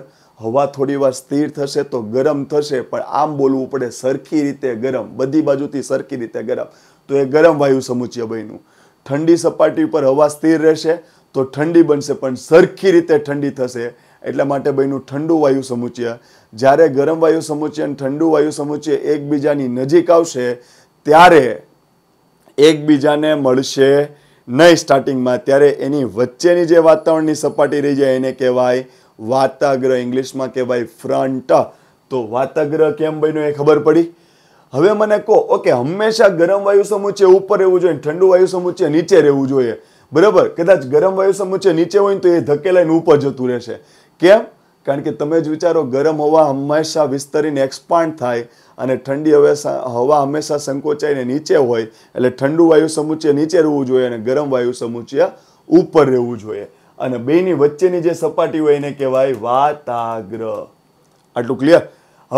હવા થોડી વાર સ્થિર થશે તો ગરમ થશે પણ આમ બોલવું પડે સરખી રીતે ગરમ બધી બાજુથી સરખી રીતે ગરમ તો એ ગરમ વાયુ સમુચ્ય બન્યું ઠંડી સપાટી ઉપર હવા સ્થિર રહેશે તો ઠંડી બનશે પણ સરખી રીતે ઠંડી થશે એટલા માટે બન્યું ઠંડુ વાયુ સમુચ્ય જ્યારે ગરમ વાયુ સમુચ્ય અને ઠંડુ વાયુ સમુચ્ય એકબીજાની નજીક આવશે ત્યારે એકબીજાને મળશે નહીં સ્ટાર્ટિંગમાં ત્યારે એની વચ્ચેની જે વાતાવરણની સપાટી રહી જાય એને કહેવાય વાતાગ્રહ ઇંગ્લિશમાં કહેવાય ફ્રન્ટ તો વાતાગ્રહ કેમ બન્યું એ ખબર પડી હવે મને કહો ઓકે હંમેશા ગરમ વાયુ સમુચ્ય ઉપર રહેવું જોઈએ ઠંડુ વાયુ સમુચ્ચય નીચે રહેવું જોઈએ બરાબર કદાચ ગરમ વાયુ સમુચ્ચય નીચે હોય તો એ ધકેલાઈને ઉપર જતું રહેશે કેમ કારણ કે તમે જ વિચારો ગરમ હવા હંમેશા વિસ્તરીને એક્સપાન્ડ થાય અને ઠંડી હવે હવા હંમેશા સંકોચાઈને નીચે હોય એટલે ઠંડુ વાયુ સમુચ્ય નીચે રહેવું જોઈએ અને ગરમ વાયુ સમુચ્ય ઉપર રહેવું જોઈએ અને બેની વચ્ચેની જે સપાટી હોય એને કહેવાય વાતાગ્રહ આટલું ક્લિયર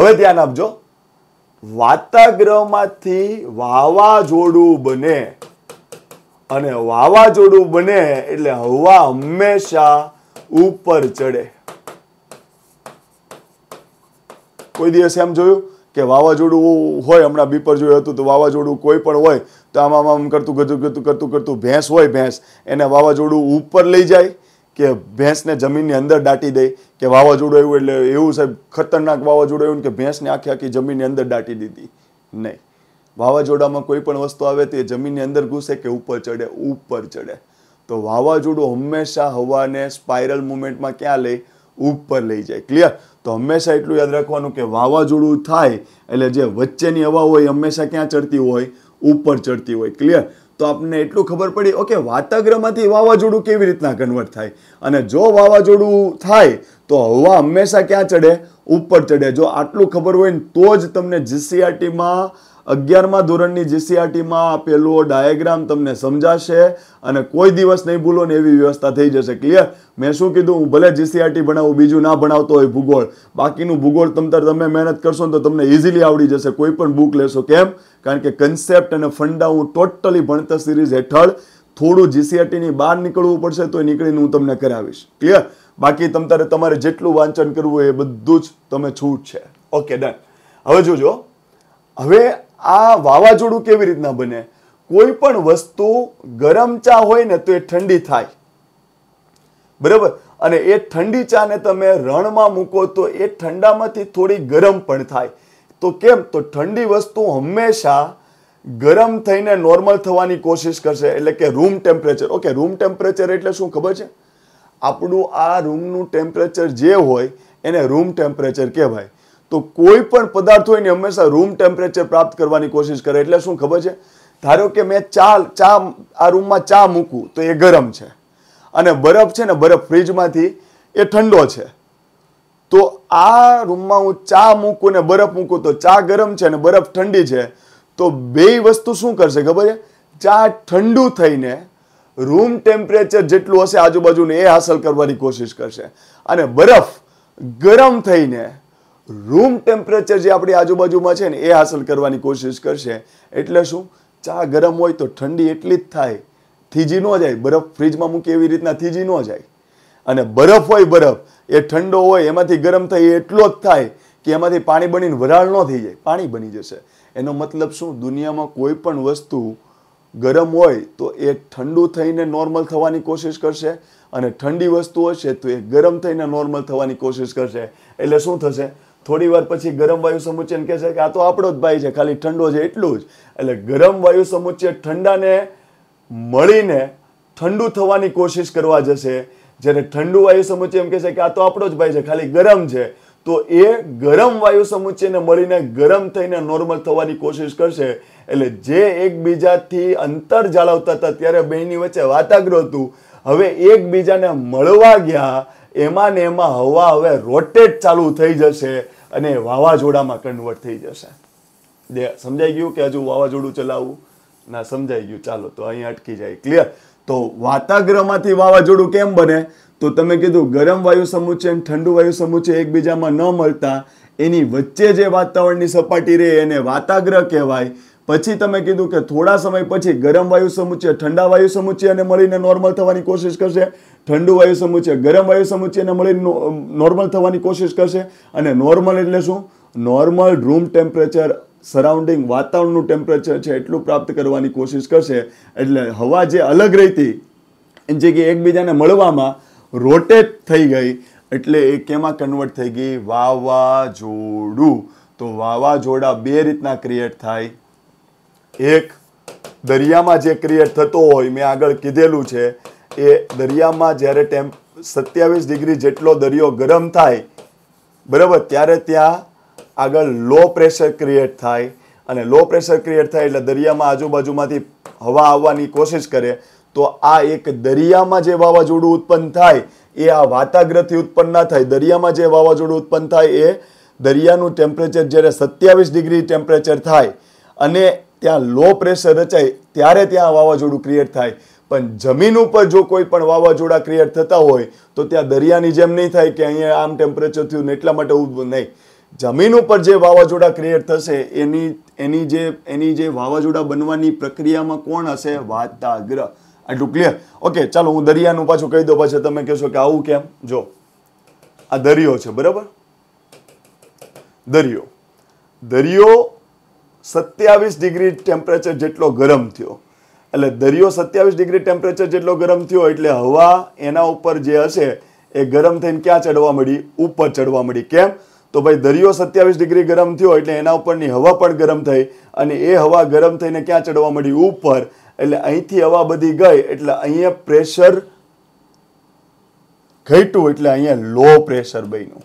હવે ધ્યાન આપજો વાતાગ્રહમાંથી વાવાઝોડું બને અને વાવાઝોડું બને એટલે હવા હંમેશા ઉપર ચડે કોઈ દિવસ એમ જોયું કે વાવાઝોડું હોય હમણાં બીપર જોયું હતું તો વાવાઝોડું કોઈ પણ હોય તો આમાં આમ કરતું કરતું કરતું કરતું કરતું ભેંસ હોય ભેંસ એને વાવાઝોડું ઉપર લઈ જાય કે ભેંસને જમીનની અંદર દાટી દે કે વાવાઝોડું આવ્યું એટલે એવું સાહેબ ખતરનાક વાવાઝોડું આવ્યું કે ભેંસને આખી આખી જમીનની અંદર દાટી દીધી નહીં વાવાઝોડામાં કોઈ પણ વસ્તુ આવે તો એ જમીનની અંદર ઘૂસે કે ઉપર ચડે ઉપર ચડે તો વાવાઝોડું હંમેશા હવાને સ્પાયરલ મુવમેન્ટમાં ક્યાં લે ઉપર લઈ જાય ક્લિયર તો હંમેશા એટલું યાદ રાખવાનું કે વાવાઝોડું થાય એટલે જે વચ્ચેની હવા હોય હંમેશા ક્યાં ચડતી હોય ઉપર ચડતી હોય ક્લિયર તો આપણને એટલું ખબર પડી ઓકે વાતાગ્રહમાંથી વાવાઝોડું કેવી રીતના કન્વર્ટ થાય અને જો વાવાઝોડું થાય તો હવા હંમેશા ક્યાં ચડે ઉપર ચડે જો આટલું ખબર હોય ને તો જ તમને જીસીઆરટીમાં અગિયારમાં ધોરણની જીસીઆરટીમાં આપેલો ડાયાગ્રામ તમને સમજાશે અને કોઈ દિવસ નહીં ભૂલો ને એવી વ્યવસ્થા થઈ જશે ક્લિયર મેં શું કીધું હું ભલે જીસીઆરટી ભણાવું બીજું ના ભણાવતો હોય ભૂગોળ બાકીનું ભૂગોળ તમતર તમે મહેનત કરશો તો તમને ઇઝીલી આવડી જશે કોઈ પણ બુક લેશો કેમ કારણ કે કન્સેપ્ટ અને ફંડા હું ટોટલી ભણતર સિરીઝ હેઠળ થોડું જીસીઆરટીની બહાર નીકળવું પડશે તો એ નીકળીને હું તમને કરાવીશ ક્લિયર બાકી તમારે તમારે જેટલું વાંચન કરવું એ બધું જ તમે છૂટ છે ઓકે ડન હવે જોજો હવે આ વાવાઝોડું કેવી રીતના બને કોઈ પણ વસ્તુ ગરમ ચા હોય ને તો એ ઠંડી થાય બરાબર અને એ ઠંડી ચાને તમે રણમાં મૂકો તો એ ઠંડામાંથી થોડી ગરમ પણ થાય તો કેમ તો ઠંડી વસ્તુ હંમેશા ગરમ થઈને નોર્મલ થવાની કોશિશ કરશે એટલે કે room temperature okay room temperature એટલે શું ખબર છે આપણું આ રૂમનું ટેમ્પરેચર જે હોય એને રૂમ ટેમ્પરેચર કહેવાય તો કોઈ પણ પદાર્થ હોય હંમેશા રૂમ ટેમ્પરેચર પ્રાપ્ત કરવાની કોશિશ કરે એટલે શું ખબર છે ધારો કે મેં ચા ચા આ રૂમમાં ચા મૂકું તો એ ગરમ છે અને બરફ છે ને બરફ ફ્રીજમાંથી એ ઠંડો છે તો આ રૂમમાં હું ચા મૂકું ને બરફ મૂકું તો ચા ગરમ છે અને બરફ ઠંડી છે તો બે વસ્તુ શું કરશે ખબર છે ચા ઠંડુ થઈને રૂમ ટેમ્પરેચર જેટલું હશે આજુબાજુને એ હાંસલ કરવાની કોશિશ કરશે અને બરફ ગરમ થઈને રૂમ ટેમ્પરેચર જે આપણી આજુબાજુમાં છે ને એ હાંસલ કરવાની કોશિશ કરશે એટલે શું ચા ગરમ હોય તો ઠંડી એટલી જ થાય થીજી ન જાય બરફ ફ્રીજમાં મૂકી એવી રીતના થીજી ન જાય અને બરફ હોય બરફ એ ઠંડો હોય એમાંથી ગરમ થાય એટલો જ થાય કે એમાંથી પાણી બનીને વરાળ ન થઈ જાય પાણી બની જશે એનો મતલબ શું દુનિયામાં કોઈ પણ વસ્તુ ગરમ હોય તો એ ઠંડુ થઈને નોર્મલ થવાની કોશિશ કરશે અને ઠંડી વસ્તુ હશે તો એ ગરમ થઈને નોર્મલ થવાની કોશિશ કરશે એટલે શું થશે થોડી વાર પછી ગરમ વાયુ સમુચ્ચયને કહેશે કે આ તો આપણો જ ભાઈ છે ખાલી ઠંડો છે એટલું જ એટલે ગરમ વાયુ સમુચ્ચય ઠંડાને મળીને ઠંડુ થવાની કોશિશ કરવા જશે જ્યારે ઠંડુ વાયુ સમુચ્ચય એમ કહેશે કે આ તો આપણો જ ભાઈ છે ખાલી ગરમ છે તો એ ગરમ વાયુ સમુચ્ચયને મળીને ગરમ થઈને નોર્મલ થવાની કોશિશ કરશે એટલે જે એકબીજાથી અંતર જાળવતા હતા ત્યારે બેની વચ્ચે વાતાગ્રહ હતું હવે એકબીજાને મળવા ગયા એમાં ને એમાં હવા હવે રોટેટ ચાલુ થઈ જશે અને વાવાઝોડામાં કન્વર્ટ થઈ જશે દે સમજાઈ ગયું કે હજુ વાવાઝોડું ચલાવવું ના સમજાઈ ગયું ચાલો તો અહીં અટકી જાય ક્લિયર તો વાતાગ્રહમાંથી વાવાઝોડું કેમ બને તો તમે કીધું ગરમ વાયુ સમૂહ છે ઠંડુ વાયુ સમૂહ છે એકબીજામાં ન મળતા એની વચ્ચે જે વાતાવરણની સપાટી રહે એને વાતાગ્રહ કહેવાય પછી તમે કીધું કે થોડા સમય પછી ગરમ વાયુ સમુચ્ચય ઠંડા વાયુ સમુચ્ચયને મળીને નોર્મલ થવાની કોશિશ કરશે ઠંડુ વાયુ સમુચ્ચય ગરમ વાયુ સમુચ્ચયને મળીને નોર્મલ થવાની કોશિશ કરશે અને નોર્મલ એટલે શું નોર્મલ રૂમ ટેમ્પરેચર સરાઉન્ડિંગ વાતાવરણનું ટેમ્પરેચર છે એટલું પ્રાપ્ત કરવાની કોશિશ કરશે એટલે હવા જે અલગ રહીતી જે કે એકબીજાને મળવામાં રોટેટ થઈ ગઈ એટલે એ કેમાં કન્વર્ટ થઈ ગઈ વાવાઝોડું તો વાવાઝોડા બે રીતના ક્રિએટ થાય એક દરિયામાં જે ક્રિએટ થતો હોય મેં આગળ કીધેલું છે એ દરિયામાં જ્યારે ટેમ્પ સત્યાવીસ ડિગ્રી જેટલો દરિયો ગરમ થાય બરાબર ત્યારે ત્યાં આગળ લો પ્રેશર ક્રિએટ થાય અને લો પ્રેશર ક્રિએટ થાય એટલે દરિયામાં આજુબાજુમાંથી હવા આવવાની કોશિશ કરે તો આ એક દરિયામાં જે વાવાઝોડું ઉત્પન્ન થાય એ આ વાતાગ્રહથી ઉત્પન્ન ના થાય દરિયામાં જે વાવાઝોડું ઉત્પન્ન થાય એ દરિયાનું ટેમ્પરેચર જ્યારે સત્યાવીસ ડિગ્રી ટેમ્પરેચર થાય અને ત્યાં લો પ્રેશર રચાય ત્યારે ત્યાં વાવાઝોડું ક્રિએટ થાય પણ જમીન ઉપર જો કોઈ પણ વાવાઝોડા ક્રિએટ થતા હોય તો ત્યાં દરિયાની જેમ નહીં થાય કે અહીંયા આમ ટેમ્પરેચર થયું ને એટલા માટે ઊભું નહીં જમીન ઉપર જે વાવાઝોડા ક્રિએટ થશે એની એની જે એની જે વાવાઝોડા બનવાની પ્રક્રિયામાં કોણ હશે વાતાગ્રહ આટલું ક્લિયર ઓકે ચાલો હું દરિયાનું પાછું કહી દઉં પાછું તમે કહેશો કે આવું કેમ જો આ દરિયો છે બરાબર દરિયો દરિયો સત્યાવીસ ડિગ્રી ટેમ્પરેચર જેટલો ગરમ થયો એટલે દરિયો સત્યાવીસ ડિગ્રી ટેમ્પરેચર જેટલો ગરમ થયો એટલે હવા એના ઉપર જે હશે એ ગરમ થઈને ક્યાં ચડવા મળી ઉપર ચડવા મળી કેમ તો ભાઈ દરિયો સત્યાવીસ ડિગ્રી ગરમ થયો એટલે એના ઉપરની હવા પણ ગરમ થઈ અને એ હવા ગરમ થઈને ક્યાં ચડવા મળી ઉપર એટલે અહીંથી હવા બધી ગઈ એટલે અહીંયા પ્રેશર ઘટ્યું એટલે અહીંયા લો પ્રેશર બન્યું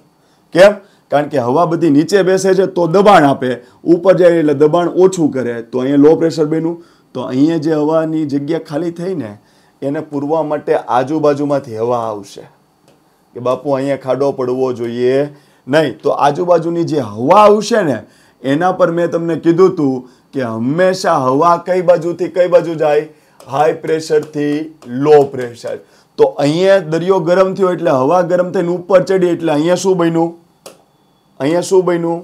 કેમ કારણ કે હવા બધી નીચે બેસે છે તો દબાણ આપે ઉપર જાય એટલે દબાણ ઓછું કરે તો અહીંયા લો પ્રેશર બન્યું તો અહીંયા જે હવાની જગ્યા ખાલી થઈ ને એને પૂરવા માટે આજુબાજુમાંથી હવા આવશે કે બાપુ અહીંયા ખાડો પડવો જોઈએ નહીં તો આજુબાજુની જે હવા આવશે ને એના પર મેં તમને કીધું હતું કે હંમેશા હવા કઈ બાજુથી કઈ બાજુ જાય હાઈ પ્રેશરથી લો પ્રેશર તો અહીંયા દરિયો ગરમ થયો એટલે હવા ગરમ થઈને ઉપર ચડી એટલે અહીંયા શું બન્યું અહીંયા શું બન્યું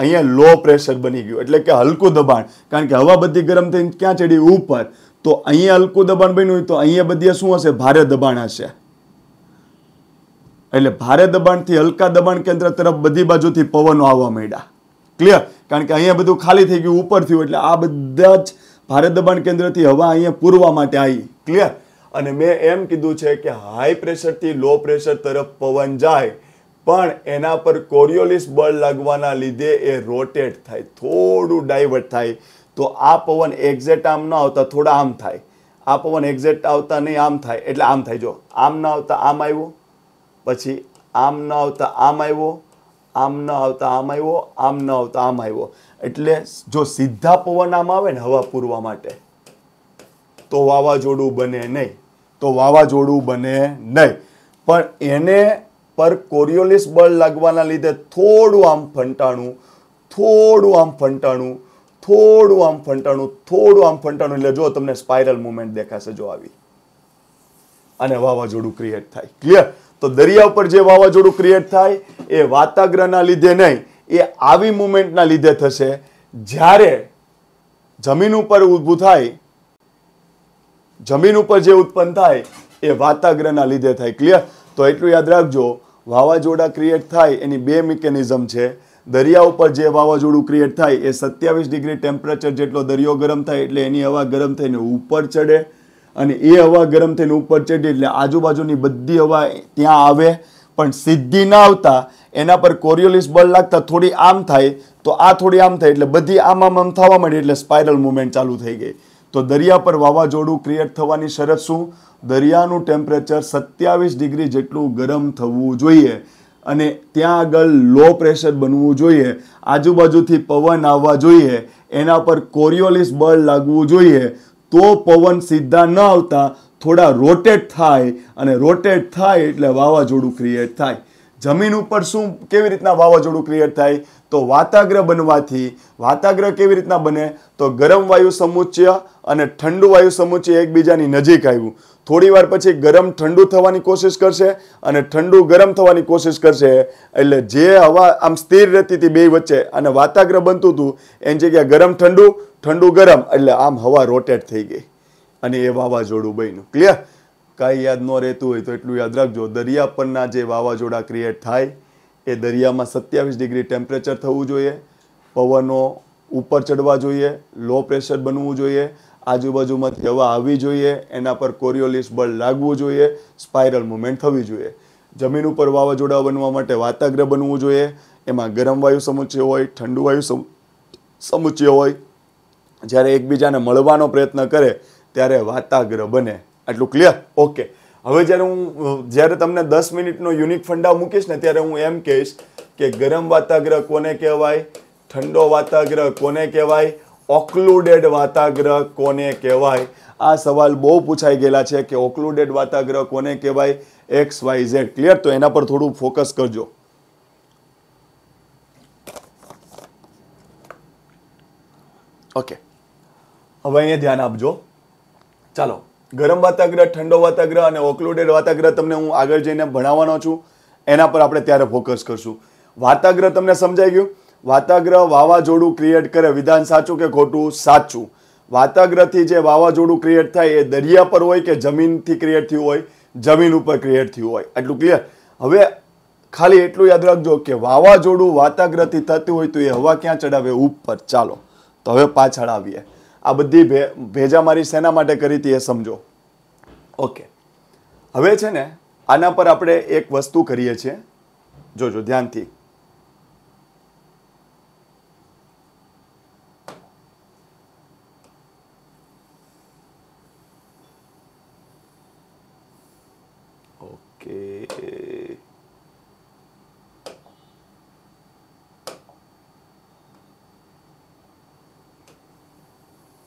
અહીંયા લો પ્રેશર બની ગયું એટલે કે હલકું દબાણ કારણ કે હવા બધી ગરમ થઈને ક્યાં ચડી ઉપર તો અહીંયા હલકું દબાણ બન્યું હોય તો અહીંયા બધી શું હશે ભારે દબાણ હશે એટલે ભારે દબાણથી હલકા દબાણ કેન્દ્ર તરફ બધી બાજુથી પવનો આવવા માંડ્યા ક્લિયર કારણ કે અહીંયા બધું ખાલી થઈ ગયું ઉપર થયું એટલે આ બધા જ ભારે દબાણ કેન્દ્રથી હવા અહીંયા પૂરવા માટે આવી ક્લિયર અને મેં એમ કીધું છે કે હાઈ પ્રેશરથી લો પ્રેશર તરફ પવન જાય પણ એના પર કોરિયોલિસ બળ લાગવાના લીધે એ રોટેટ થાય થોડું ડાયવર્ટ થાય તો આ પવન એક્ઝેક્ટ આમ ન આવતા થોડા આમ થાય આ પવન એક્ઝેક્ટ આવતા નહીં આમ થાય એટલે આમ થાય જો આમ ન આવતા આમ આવ્યો પછી આમ ન આવતા આમ આવ્યો આમ ન આવતા આમ આવ્યો આમ ન આવતા આમ આવ્યો એટલે જો સીધા પવન આમ આવે ને હવા પૂરવા માટે તો વાવાઝોડું બને નહીં તો વાવાઝોડું બને નહીં પણ એને પર કોરિયોલિસ બળ લાગવાના લીધે થોડું આમ ફંટાણું થોડું આમ ફંટાણું થોડું આમ ફંટાણું થોડું આમ ફંટાણું એટલે જો તમને સ્પાઇરલ મુમેન્ટ દેખાશે જો આવી અને વાવાઝોડું ક્રિએટ થાય ક્લિયર તો દરિયા ઉપર જે વાવાઝોડું ક્રિએટ થાય એ વાતાગ્રહના લીધે નહીં એ આવી મુમેન્ટના લીધે થશે જ્યારે જમીન ઉપર ઊભું થાય જમીન ઉપર જે ઉત્પન્ન થાય એ વાતાગ્રહના લીધે થાય ક્લિયર તો એટલું યાદ રાખજો વાવાઝોડા ક્રિએટ થાય એની બે મિકેનિઝમ છે દરિયા ઉપર જે વાવાઝોડું ક્રિએટ થાય એ સત્યાવીસ ડિગ્રી ટેમ્પરેચર જેટલો દરિયો ગરમ થાય એટલે એની હવા ગરમ થઈને ઉપર ચડે અને એ હવા ગરમ થઈને ઉપર ચડી એટલે આજુબાજુની બધી હવા ત્યાં આવે પણ સિદ્ધિ ના આવતા એના પર કોરિયોલિસ બળ લાગતા થોડી આમ થાય તો આ થોડી આમ થાય એટલે બધી આમ આમ આમ થવા માંડી એટલે સ્પાઇરલ મુવમેન્ટ ચાલુ થઈ ગઈ તો દરિયા પર વાવાઝોડું ક્રિએટ થવાની શરત શું દરિયાનું ટેમ્પરેચર સત્યાવીસ ડિગ્રી જેટલું ગરમ થવું જોઈએ અને ત્યાં આગળ લો પ્રેશર બનવું જોઈએ આજુબાજુથી પવન આવવા જોઈએ એના પર કોરિયોલિસ બળ લાગવું જોઈએ તો પવન સીધા ન આવતા થોડા રોટેટ થાય અને રોટેટ થાય એટલે વાવાઝોડું ક્રિએટ થાય જમીન ઉપર શું કેવી રીતના વાવાઝોડું ક્રિએટ થાય તો વાતાગ્રહ બનવાથી વાતાગ્રહ કેવી રીતના બને તો ગરમ વાયુ સમુચ્ય અને ઠંડુ વાયુ સમુચ્ય એકબીજાની નજીક આવ્યું થોડી વાર પછી ગરમ ઠંડુ થવાની કોશિશ કરશે અને ઠંડુ ગરમ થવાની કોશિશ કરશે એટલે જે હવા આમ સ્થિર રહેતી હતી બે વચ્ચે અને વાતાગ્રહ બનતું હતું એની જગ્યાએ ગરમ ઠંડુ ઠંડુ ગરમ એટલે આમ હવા રોટેટ થઈ ગઈ અને એ વાવાઝોડું બન્યું ક્લિયર કાંઈ યાદ ન રહેતું હોય તો એટલું યાદ રાખજો દરિયા પરના જે વાવાઝોડા ક્રિએટ થાય એ દરિયામાં સત્યાવીસ ડિગ્રી ટેમ્પરેચર થવું જોઈએ પવનો ઉપર ચડવા જોઈએ લો પ્રેશર બનવું જોઈએ આજુબાજુમાંથી હવા આવવી જોઈએ એના પર કોરિયોલિસ બળ લાગવું જોઈએ સ્પાઇરલ મુવમેન્ટ થવી જોઈએ જમીન ઉપર વાવાઝોડા બનવા માટે વાતાગ્ર બનવું જોઈએ એમાં ગરમ વાયુ સમુચ્ય હોય ઠંડુ વાયુ સમુચ્ય હોય જ્યારે એકબીજાને મળવાનો પ્રયત્ન કરે ત્યારે વાતાગ્ર બને આટલું ક્લિયર ઓકે હવે જ્યારે હું જ્યારે તમને દસ મિનિટનો યુનિક ફંડા મૂકીશ ને ત્યારે હું એમ કહીશ કે ગરમ વાતાગ્રહ કોને કહેવાય ઠંડો વાતાગ્રહ કોને કહેવાય ઓક્લુડેડ વાતાગ્રહ કોને કહેવાય આ સવાલ બહુ પૂછાઈ ગયેલા છે કે ઓક્લુડેડ વાતાગ્રહ કોને કહેવાય એક્સ વાય ઝેડ ક્લિયર તો એના પર થોડું ફોકસ કરજો ઓકે હવે અહીંયા ધ્યાન આપજો ચાલો ગરમ વાતાગ્રહ ઠંડો વાતાગ્રહ અને ઓક્લુડેડ વાતાગ્રહ તમને હું આગળ જઈને ભણાવવાનો છું એના પર આપણે ત્યારે ફોકસ કરશું વાતાગ્રહ તમને સમજાઈ ગયું વાતાગ્રહ વાવાઝોડું ક્રિએટ કરે વિધાન સાચું કે ખોટું સાચું વાતાગ્રહથી જે વાવાઝોડું ક્રિએટ થાય એ દરિયા પર હોય કે જમીનથી ક્રિએટ થયું હોય જમીન ઉપર ક્રિએટ થયું હોય એટલું ક્લિયર હવે ખાલી એટલું યાદ રાખજો કે વાવાઝોડું વાતાગ્રહથી થતું હોય તો એ હવા ક્યાં ચડાવે ઉપર ચાલો તો હવે પાછળ આવીએ આ બધી ભેજા મારી શેના માટે કરી હતી એ સમજો ઓકે હવે છે ને આના પર આપણે એક વસ્તુ કરીએ છીએ જોજો ધ્યાનથી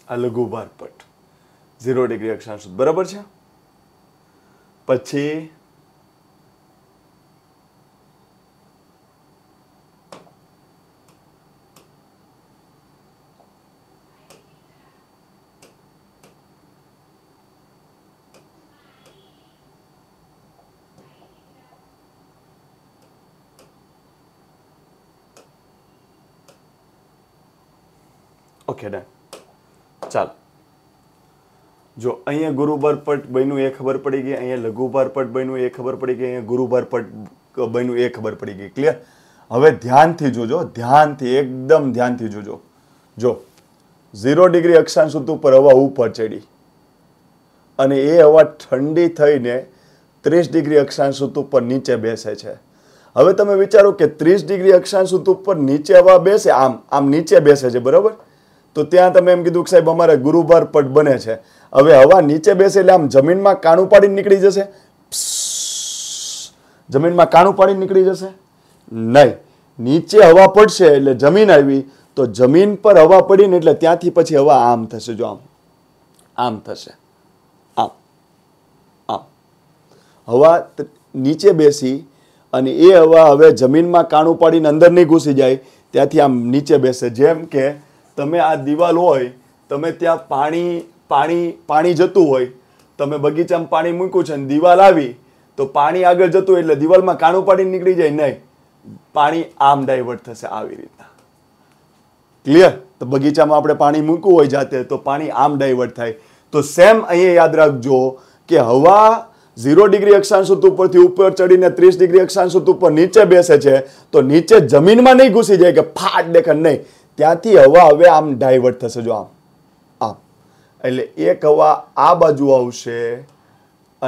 આ લઘુભાર પટ ઝીરો ડિગ્રી અક્ષાંશ બરાબર છે પછી ઓકે done. જો અહીંયા ગુરુબાર પટ બન્યું એ ખબર પડી ગઈ અહીંયા લઘુબાર પટ બન્યું એ ખબર પડી ગઈ અહીંયા ગુરુબાર પટ બન્યું એ ખબર પડી ગઈ ક્લિયર હવે ધ્યાનથી જોજો ધ્યાનથી એકદમ ધ્યાનથી જોજો જો ઝીરો ડિગ્રી અક્ષાંશ ઉપર હવા ઉપર ચડી અને એ હવા ઠંડી થઈને ત્રીસ ડિગ્રી અક્ષાંશ ઉપર નીચે બેસે છે હવે તમે વિચારો કે ત્રીસ ડિગ્રી અક્ષાંશ ઉપર નીચે હવા બેસે આમ આમ નીચે બેસે છે બરાબર તો ત્યાં તમે એમ કીધું કે સાહેબ અમારે ગુરુબાર પટ બને છે હવે હવા નીચે બેસે એટલે આમ જમીનમાં કાણું પાડીને નીકળી જશે જમીનમાં કાણું પાડીને નીકળી જશે નહીં નીચે હવા પડશે એટલે જમીન આવી તો જમીન પર હવા પડીને એટલે ત્યાંથી પછી હવા આમ થશે જો આમ આમ થશે આમ આમ હવા નીચે બેસી અને એ હવા હવે જમીનમાં કાણું પાડીને અંદર નહીં ઘૂસી જાય ત્યાંથી આમ નીચે બેસે જેમ કે તમે આ દિવાલ હોય તમે ત્યાં પાણી પાણી પાણી જતું હોય તમે બગીચામાં પાણી મૂક્યું છે અને દિવાલ આવી તો પાણી આગળ જતું એટલે દિવાલમાં કાણું પાણી નીકળી જાય નહીં પાણી આમ ડાયવર્ટ થશે આવી રીતના ક્લિયર તો બગીચામાં આપણે પાણી મૂક્યું હોય જાતે તો પાણી આમ ડાયવર્ટ થાય તો સેમ અહીંયા યાદ રાખજો કે હવા ઝીરો ડિગ્રી અક્ષાંશ ઉપરથી ઉપર ચડીને ત્રીસ ડિગ્રી અક્ષાંશ ઉપર નીચે બેસે છે તો નીચે જમીનમાં નહીં ઘૂસી જાય કે ફાટ દેખાડ નહીં ત્યાંથી હવા હવે આમ ડાયવર્ટ થશે જો આમ એટલે એક હવા આ બાજુ આવશે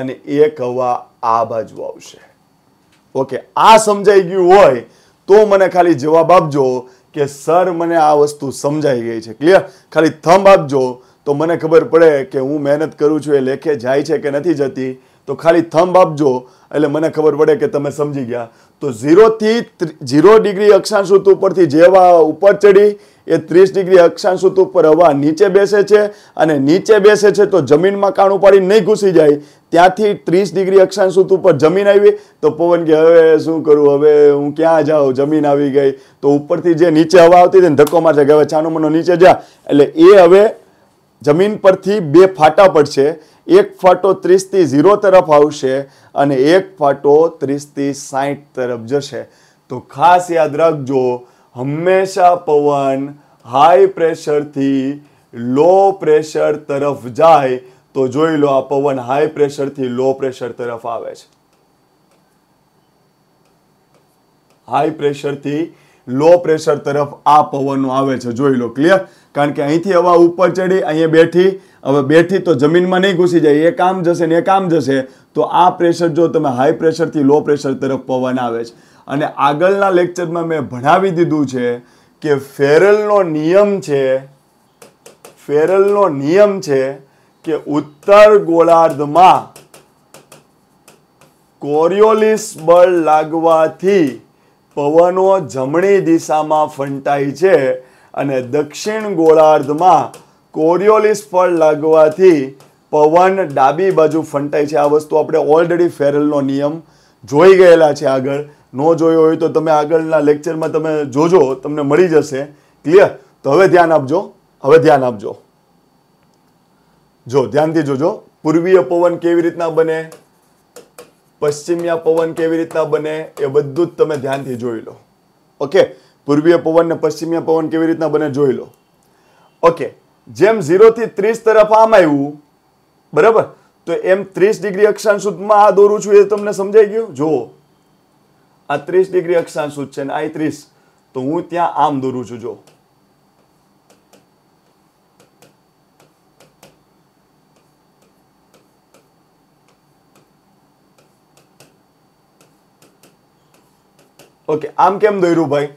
અને એક હવા આ બાજુ આવશે ઓકે આ સમજાઈ ગયું હોય તો મને ખાલી જવાબ આપજો કે સર મને આ વસ્તુ સમજાઈ ગઈ છે ક્લિયર ખાલી થંબ આપજો તો મને ખબર પડે કે હું મહેનત કરું છું એ લેખે જાય છે કે નથી જતી તો ખાલી થંબ આપજો એટલે મને ખબર પડે કે તમે સમજી ગયા તો ઝીરોથી ઝીરો ડિગ્રી અક્ષાંશ ઉપરથી જેવા ઉપર ચડી એ ત્રીસ ડિગ્રી અક્ષાંશ ઉપર હવા નીચે બેસે છે અને નીચે બેસે છે તો જમીનમાં કાણું પાડી નહીં ઘૂસી જાય ત્યાંથી ત્રીસ ડિગ્રી અક્ષાંશ ઉપર જમીન આવી તો પવન કે હવે શું કરું હવે હું ક્યાં જાઉં જમીન આવી ગઈ તો ઉપરથી જે નીચે હવા આવતી હતી ધક્કો મારશે કે હવે છાનો મનો નીચે જા એટલે એ હવે જમીન પરથી બે ફાટા પડશે એક ફાટો ત્રીસથી ઝીરો તરફ આવશે અને એક ફાટો ત્રીસથી સાઠ તરફ જશે તો ખાસ યાદ રાખજો હંમેશા પવન હાઈ પ્રેશરથી લો પ્રેશર તરફ જાય તો જોઈ લો આ પવન હાઈ પ્રેશરથી લો પ્રેશર તરફ આવે છે હાઈ પ્રેશરથી લો પ્રેશર તરફ આ પવનો આવે છે જોઈ લો ક્લિયર કારણ કે અહીંથી હવા ઉપર ચડી અહીંયા બેઠી હવે બેઠી તો જમીનમાં નહીં ઘૂસી જાય એ કામ જશે ને એ કામ જશે તો આ પ્રેશર જો તમે હાઈ પ્રેશરથી લો પ્રેશર તરફ પવન આવે છે અને આગળના લેક્ચરમાં મેં ભણાવી દીધું છે કે ફેરલનો નિયમ છે ફેરલનો નિયમ છે કે ઉત્તર ગોળાર્ધમાં કોરિયોલિસ બળ લાગવાથી પવનો જમણી દિશામાં ફંટાય છે અને દક્ષિણ ગોળાર્ધમાં કોરિયોલિસ બળ લાગવાથી પવન ડાબી બાજુ ફંટાય છે આ વસ્તુ આપણે ઓલરેડી ફેરલનો નિયમ જોઈ ગયેલા છે આગળ ન જોયો હોય તો તમે આગળના લેક્ચરમાં તમે જોજો તમને મળી જશે ક્લિયર તો હવે ધ્યાન આપજો હવે ધ્યાન આપજો જો ધ્યાનથી જોજો પૂર્વીય પવન કેવી રીતના બને પશ્ચિમીય પવન કેવી રીતના બને એ બધું જ તમે ધ્યાનથી જોઈ લો ઓકે પૂર્વીય પવન ને પશ્ચિમીય પવન કેવી રીતના બને જોઈ લો ઓકે જેમ ઝીરોથી ત્રીસ તરફ આમ આવ્યું બરાબર તો એમ ત્રીસ ડિગ્રી અક્ષાંશ સુધમાં આ દોરું છું એ તમને સમજાઈ ગયું જુઓ આ ત્રીસ ડિગ્રી અક્ષાંશ છે ને આ ત્રીસ તો હું ત્યાં આમ દોરું છું જો ઓકે આમ કેમ દોર્યું ભાઈ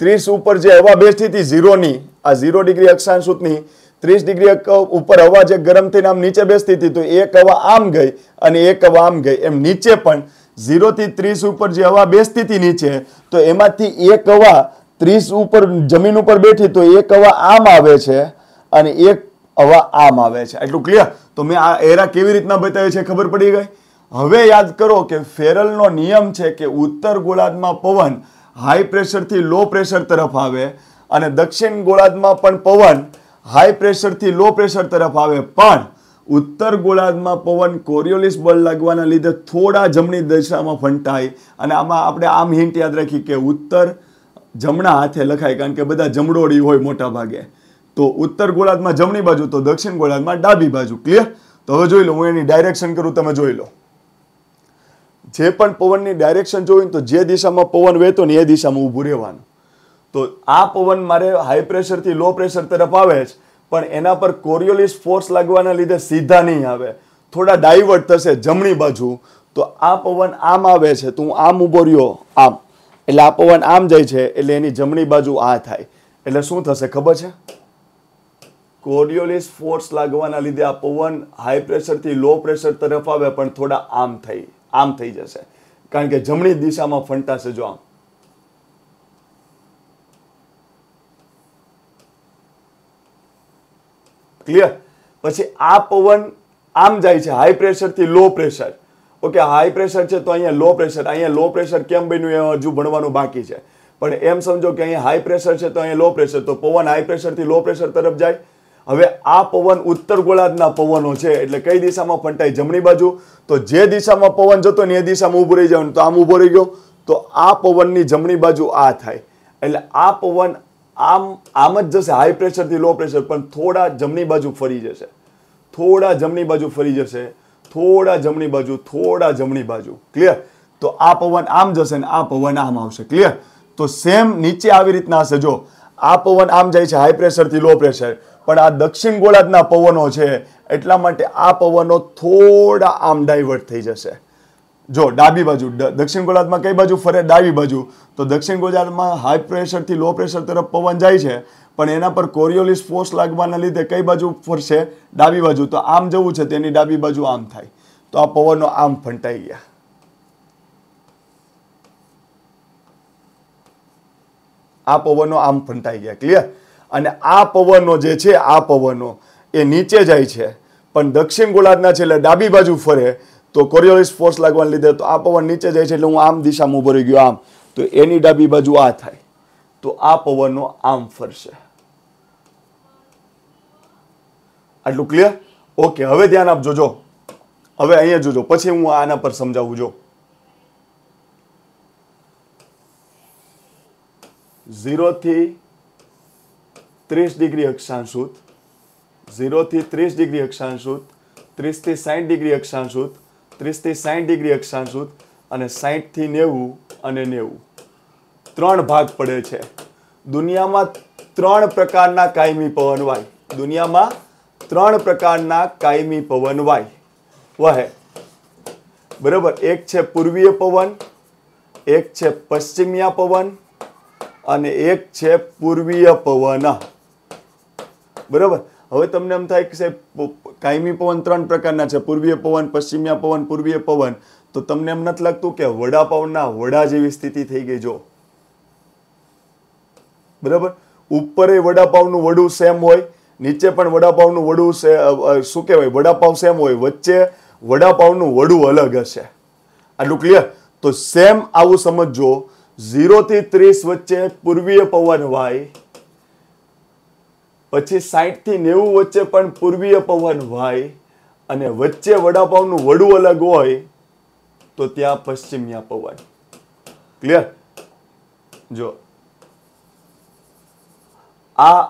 ત્રીસ ઉપર જે હવા બેસતી હતી ઝીરોની આ ઝીરો ડિગ્રી અક્ષાંશુતની ત્રીસ ડિગ્રી ઉપર હવા જે ગરમ થઈને આમ નીચે બેસતી હતી તો એક હવા આમ ગઈ અને એક હવા આમ ગઈ એમ નીચે પણ ઝીરોથી ત્રીસ ઉપર જે હવા બેસતી હતી નીચે તો એમાંથી એક હવા ત્રીસ ઉપર જમીન ઉપર બેઠી તો એક હવા આમ આવે છે અને એક હવા આમ આવે છે એટલું ક્લિયર તો મેં આ એરા કેવી રીતના બતાવી છે ખબર પડી ગઈ હવે યાદ કરો કે ફેરલનો નિયમ છે કે ઉત્તર ગોળાર્ધમાં પવન હાઈ પ્રેશરથી લો પ્રેશર તરફ આવે અને દક્ષિણ ગોળાર્ધમાં પણ પવન હાઈ પ્રેશરથી લો પ્રેશર તરફ આવે પણ ઉત્તર ગોળાર્ધમાં પવન કોરિયોલિસ બળ લાગવાના લીધે થોડા જમણી દિશામાં ફંટાય અને આમાં આપણે આમ હિંટ યાદ રાખી કે ઉત્તર જમણા હાથે લખાય કારણ કે બધા જમડોળી હોય મોટા ભાગે તો ઉત્તર ગોળાર્ધમાં જમણી બાજુ તો દક્ષિણ ગોળાર્ધમાં ડાબી બાજુ ક્લિયર તો હવે જોઈ લો હું એની ડાયરેક્શન કરું તમે જોઈ લો જે પણ પવનની ડાયરેક્શન જોયું તો જે દિશામાં પવન વહેતો ને એ દિશામાં ઊભું રહેવાનું તો આ પવન મારે હાઈ પ્રેશરથી લો પ્રેશર તરફ આવે છે પણ એના પર કોરિયોલિસ ફોર્સ લાગવાના લીધે સીધા નહીં આવે થોડા ડાયવર્ટ થશે જમણી બાજુ તો આ પવન આમ આવે છે તો હું આમ ઊભો રહ્યો આમ એટલે આ પવન આમ જાય છે એટલે એની જમણી બાજુ આ થાય એટલે શું થશે ખબર છે કોરિયોલિસ ફોર્સ લાગવાના લીધે આ પવન હાઈ પ્રેશરથી લો પ્રેશર તરફ આવે પણ થોડા આમ થઈ આમ થઈ જશે કારણ કે જમણી દિશામાં ફંટાશે જો આમ ક્લિયર પછી આ પવન આમ જાય છે હાઈ પ્રેશરથી low pressure okay high pressure છે તો અહીંયા લો પ્રેશર અહીંયા લો પ્રેશર કેમ બન્યું એ હજુ ભણવાનું બાકી છે પણ એમ સમજો કે અહીંયા હાઈ પ્રેશર છે તો અહીંયા લો પ્રેશર તો પવન હાઈ પ્રેશરથી લો પ્રેશર તરફ જાય હવે આ પવન ઉત્તર ગોળાર્ધના પવનો છે એટલે કઈ દિશામાં ફંટાય જમણી બાજુ તો જે દિશામાં પવન જતો ને એ દિશામાં ઊભો રહી જવાનું તો આમ ઊભો રહી ગયો તો આ પવનની જમણી બાજુ આ થાય એટલે આ પવન આમ આમ જ જશે હાઈ પ્રેશરથી લો પ્રેશર પણ થોડા જમણી બાજુ ફરી જશે થોડા જમણી બાજુ ફરી જશે થોડા જમણી બાજુ થોડા જમણી બાજુ ક્લિયર તો આ પવન આમ જશે ને આ પવન આમ આવશે ક્લિયર તો સેમ નીચે આવી રીતના હશે જો આ પવન આમ જાય છે હાઈ પ્રેશરથી લો પ્રેશર પણ આ દક્ષિણ ગોળાર્ધના પવનો છે એટલા માટે આ પવનો થોડા આમ ડાયવર્ટ થઈ જશે જો ડાબી બાજુ દક્ષિણ ગોળાર્ધમાં કઈ બાજુ ફરે ડાબી બાજુ તો દક્ષિણ ગોળાર્ધમાં હાઈ પ્રેશરથી લો પ્રેશર તરફ પવન જાય છે પણ એના પર કોરિયોલિસ ફોર્સ લાગવાના લીધે કઈ બાજુ ફરશે ડાબી બાજુ તો આમ જવું છે તેની ડાબી બાજુ આમ થાય તો આ પવનનો આમ ફંટાઈ ગયા આ પવનો આમ ફંટાઈ ગયા ક્લિયર અને આ પવનો જે છે આ પવનો એ નીચે જાય છે પણ દક્ષિણ ગોળાર્ધના છેલ્લે ડાબી બાજુ ફરે તો કોરિયોલિસ ફોર્સ લાગવાને લીધે તો આ પવન નીચે જાય છે એટલે હું આમ દિશામાં ઊભો રહી ગયો આમ તો એની ડાબી બાજુ આ થાય તો આ પવનનો આમ ફરશે આટલું ક્લિયર ઓકે હવે ધ્યાન આપજો જો હવે અહીંયા જોજો પછી હું આના પર સમજાવું જો ઝીરો થી ત્રીસ ડિગ્રી અક્ષાંશ ઝીરો થી ત્રીસ ડિગ્રી અક્ષાંશ ત્રીસ થી સાઠ ડિગ્રી અક્ષાંશ ત્રીસથી સાઠ ડિગ્રી અક્ષાંશ સુધ અને સાહીઠથી નેવું અને નેવું ત્રણ ભાગ પડે છે દુનિયામાં ત્રણ પ્રકારના કાયમી પવનવાય દુનિયામાં ત્રણ પ્રકારના કાયમી પવનવાય વહે બરાબર એક છે પૂર્વીય પવન એક છે પશ્ચિમીય પવન અને એક છે પૂર્વીય પવન બરાબર હવે તમને એમ થાય કે સાહેબ કાયમી પવન ત્રણ પ્રકારના છે પૂર્વીય પવન પશ્ચિમીય પવન પૂર્વીય પવન તો તમને એમ નથી લાગતું કે વડાપાવના વડા જેવી સ્થિતિ થઈ ગઈ જો બરાબર ઉપર વડાપાવનું વડું સેમ હોય નીચે પણ વડાપાવનું વડું શું કહેવાય વડાપાવ સેમ હોય વચ્ચે વડાપાવનું વડું અલગ હશે આટલું ક્લિયર તો સેમ આવું સમજો થી ત્રીસ વચ્ચે પૂર્વીય પવન વાય પછી સાહીઠથી નેવું વચ્ચે પણ પૂર્વીય પવન વાય અને વચ્ચે વડાપાવનું વડું અલગ હોય તો ત્યાં પશ્ચિમિયા પવન ક્લિયર જો આ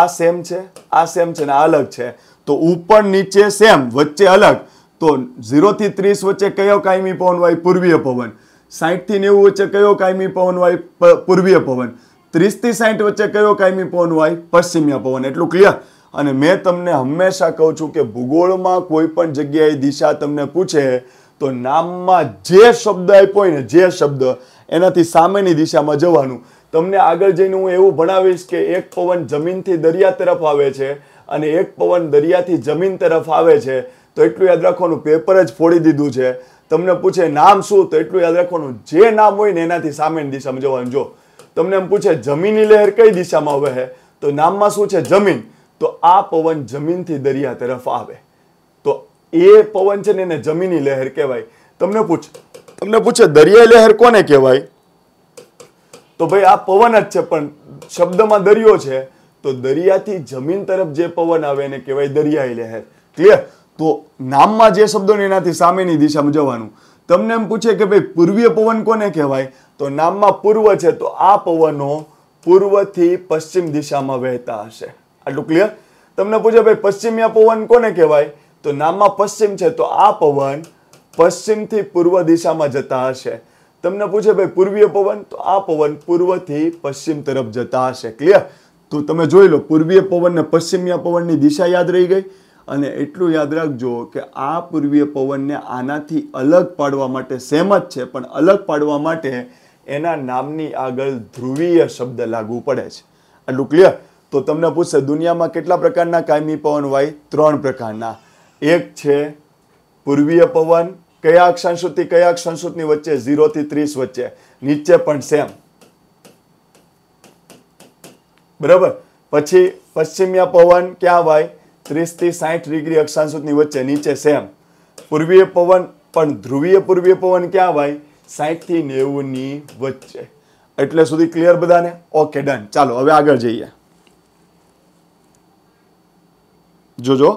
આ સેમ છે આ સેમ છે ને આ અલગ છે તો ઉપર નીચે સેમ વચ્ચે અલગ તો ઝીરો થી ત્રીસ વચ્ચે કયો કાયમી પવન વાય પૂર્વીય પવન સાહીઠથી નેવું વચ્ચે કયો કાયમી પવન વાય પૂર્વીય પવન ત્રીસથી સાઠ વચ્ચે કયો કાયમી પવન હોય પશ્ચિમીય પવન એટલું ક્લિયર અને મેં તમને હંમેશા કહું છું કે ભૂગોળમાં કોઈ પણ જગ્યાએ દિશા તમને પૂછે તો નામમાં જે શબ્દ આપ્યો હોય ને જે શબ્દ એનાથી સામેની દિશામાં જવાનું તમને આગળ જઈને હું એવું ભણાવીશ કે એક પવન જમીનથી દરિયા તરફ આવે છે અને એક પવન દરિયાથી જમીન તરફ આવે છે તો એટલું યાદ રાખવાનું પેપર જ ફોડી દીધું છે તમને પૂછે નામ શું તો એટલું યાદ રાખવાનું જે નામ હોય ને એનાથી સામેની દિશામાં જવાનું જો તમને એમ પૂછે જમીનની લહેર કઈ દિશામાં વહે તો નામમાં શું છે જમીન તો આ પવન જમીનથી દરિયા તરફ આવે તો એ પવન છે ને એને જમીની લહેર કહેવાય તમને પૂછે તમને પૂછે દરિયાઈ લહેર કોને કહેવાય તો ભાઈ આ પવન જ છે પણ શબ્દમાં દરિયો છે તો દરિયાથી જમીન તરફ જે પવન આવે એને કહેવાય દરિયાઈ લહેર ક્લિયર તો નામમાં જે શબ્દો એનાથી સામેની દિશામાં જવાનું તમને એમ પૂછે કે ભાઈ પૂર્વીય પવન કોને કહેવાય તો નામમાં પૂર્વ છે તો આ પવનો પૂર્વથી પશ્ચિમ દિશામાં વહેતા હશે આટલું ક્લિયર તમને પૂછે ભાઈ પશ્ચિમીયા પવન કોને કહેવાય તો નામમાં પશ્ચિમ છે તો આ પવન પશ્ચિમથી પૂર્વ દિશામાં જતા હશે તમને પૂછે ભાઈ પૂર્વીય પવન તો આ પવન પૂર્વથી પશ્ચિમ તરફ જતા હશે ક્લિયર તો તમે જોઈ લો પૂર્વીય પવન ને પશ્ચિમિયા પવનની દિશા યાદ રહી ગઈ અને એટલું યાદ રાખજો કે આ પૂર્વીય પવનને આનાથી અલગ પાડવા માટે સેમ જ છે પણ અલગ પાડવા માટે એના નામની આગળ ધ્રુવીય શબ્દ લાગુ પડે છે આટલું ક્લિયર તો તમને પૂછશે દુનિયામાં કેટલા પ્રકારના કાયમી પવન વાય ત્રણ પ્રકારના એક છે પૂર્વીય પવન કયા અક્ષાંશુથી કયા અક્ષાંશુની વચ્ચે ઝીરો થી ત્રીસ વચ્ચે નીચે પણ સેમ બરાબર પછી પશ્ચિમીય પવન ક્યાં વાય ત્રીસથી સાઠ ડિગ્રી અક્ષાંશની વચ્ચે નીચે સેમ પૂર્વીય પવન પણ ધ્રુવીય પૂર્વીય પવન ક્યાં વાય સાહીઠથી નેવુંની વચ્ચે એટલે સુધી ક્લિયર બધાને ઓકે ડન ચાલો હવે આગળ જઈએ જોજો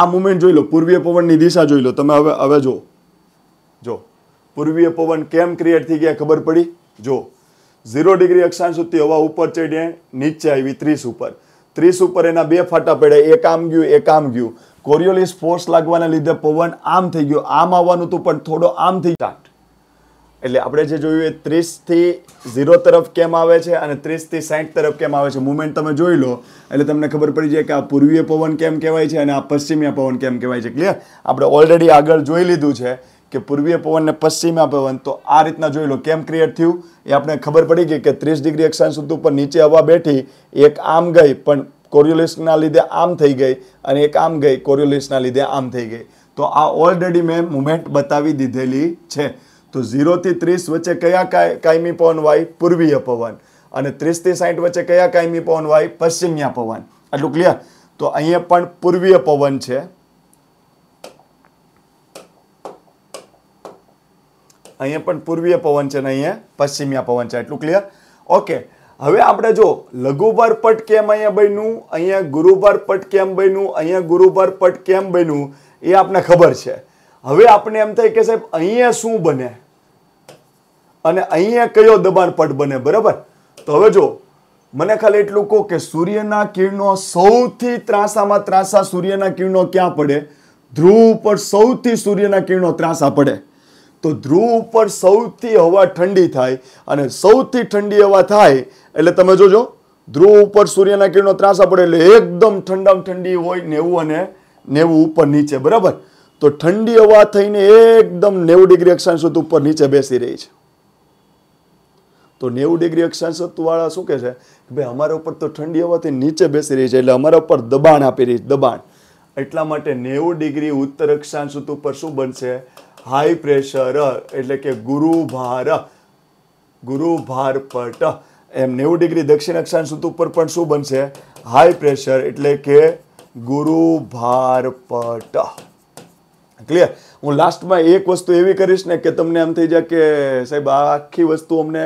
આ મુમેન્ટ જોઈ લો પૂર્વીય પવનની દિશા જોઈ લો તમે હવે હવે જો જો પૂર્વીય પવન કેમ ક્રિએટ થઈ ગયા ખબર પડી જો ઝીરો ડિગ્રી અક્ષાંશ સુધી હવા ઉપર ચડીને નીચે આવી ત્રીસ ઉપર ત્રીસ ઉપર એના બે ફાટા પડ્યા એક આમ ગયું એક આમ ગયું કોરિયોલિસ ફોર્સ લાગવાના લીધે પવન આમ થઈ ગયો આમ આવવાનું હતું પણ થોડો આમ થઈ સ્ટાર્ટ એટલે આપણે જે જોયું એ ત્રીસથી ઝીરો તરફ કેમ આવે છે અને ત્રીસથી સાઠ તરફ કેમ આવે છે મુમેન્ટ તમે જોઈ લો એટલે તમને ખબર પડી જાય કે આ પૂર્વીય પવન કેમ કહેવાય છે અને આ પશ્ચિમીય પવન કેમ કહેવાય છે ક્લિયર આપણે ઓલરેડી આગળ જોઈ લીધું છે કે પૂર્વીય પવન ને પશ્ચિમીય પવન તો આ રીતના જોઈ લો કેમ ક્રિએટ થયું એ આપણે ખબર પડી ગઈ કે ત્રીસ ડિગ્રી અક્ષાંશ ઉપર નીચે હવા બેઠી એક આમ ગઈ પણ કોર્યુલિસના લીધે આમ થઈ ગઈ અને એક આમ ગઈ કોર્યુલિસના લીધે આમ થઈ ગઈ તો આ ઓલરેડી મેં મુમેન્ટ બતાવી દીધેલી છે તો ઝીરોથી ત્રીસ વચ્ચે કયા કાયમી પવન વાય પૂર્વીય પવન અને ત્રીસથી સાઠ વચ્ચે કયા કાયમી પવન હોય પશ્ચિમીય પવન આટલું ક્લિયર તો અહીંયા પણ પૂર્વીય પવન છે અહીંયા પણ પૂર્વીય પવન છે ને અહીંયા પશ્ચિમીય પવન છે એટલું ક્લિયર ઓકે હવે આપણે જો લઘુભાર પટ કેમ અહીંયા બન્યું અહીંયા ગુરુભાર પટ કેમ બન્યું અહીંયા ગુરુભાર પટ કેમ બન્યું એ આપણને ખબર છે હવે આપણે એમ થાય કે સાહેબ અહીંયા શું બને અને અહીંયા કયો દબાણ પટ બને બરાબર તો હવે જો મને ખાલી એટલું કહો કે સૂર્યના કિરણો સૌથી ત્રાસામાં ત્રાસા સૂર્યના કિરણો ક્યાં પડે ધ્રુવ ઉપર સૌથી સૂર્યના કિરણો ત્રાસા પડે તો ધ્રુવ ઉપર સૌથી હવા ઠંડી થાય અને સૌથી ઠંડી હવા થાય એટલે તમે જોજો ધ્રુવ ઉપર સૂર્યના કિરણો ત્રાસા પડે એટલે એકદમ ઠંડમ ઠંડી હોય નેવું અને નેવું ઉપર નીચે બરાબર તો ઠંડી હવા થઈને એકદમ નેવું ડિગ્રી અક્ષાંશ ઉપર નીચે બેસી રહી છે તો નેવું ડિગ્રી અક્ષાંશ શું કહે છે કે ભાઈ અમારા ઉપર તો ઠંડી હવાથી નીચે બેસી રહી છે એટલે અમારા ઉપર દબાણ આપી રહી છે દબાણ એટલા માટે નેવું ડિગ્રી ઉત્તર અક્ષાંશ ઉપર શું બનશે હાઈ પ્રેશર એટલે કે ગુરુભાર ગુરુભારપટ એમ નેવું ડિગ્રી દક્ષિણ અક્ષાંશ ઉપર પણ શું બનશે હાઈ પ્રેશર એટલે કે ગુરુભારપટ ક્લિયર હું લાસ્ટમાં એક વસ્તુ એવી કરીશ ને કે તમને એમ થઈ જાય કે સાહેબ આખી વસ્તુ અમને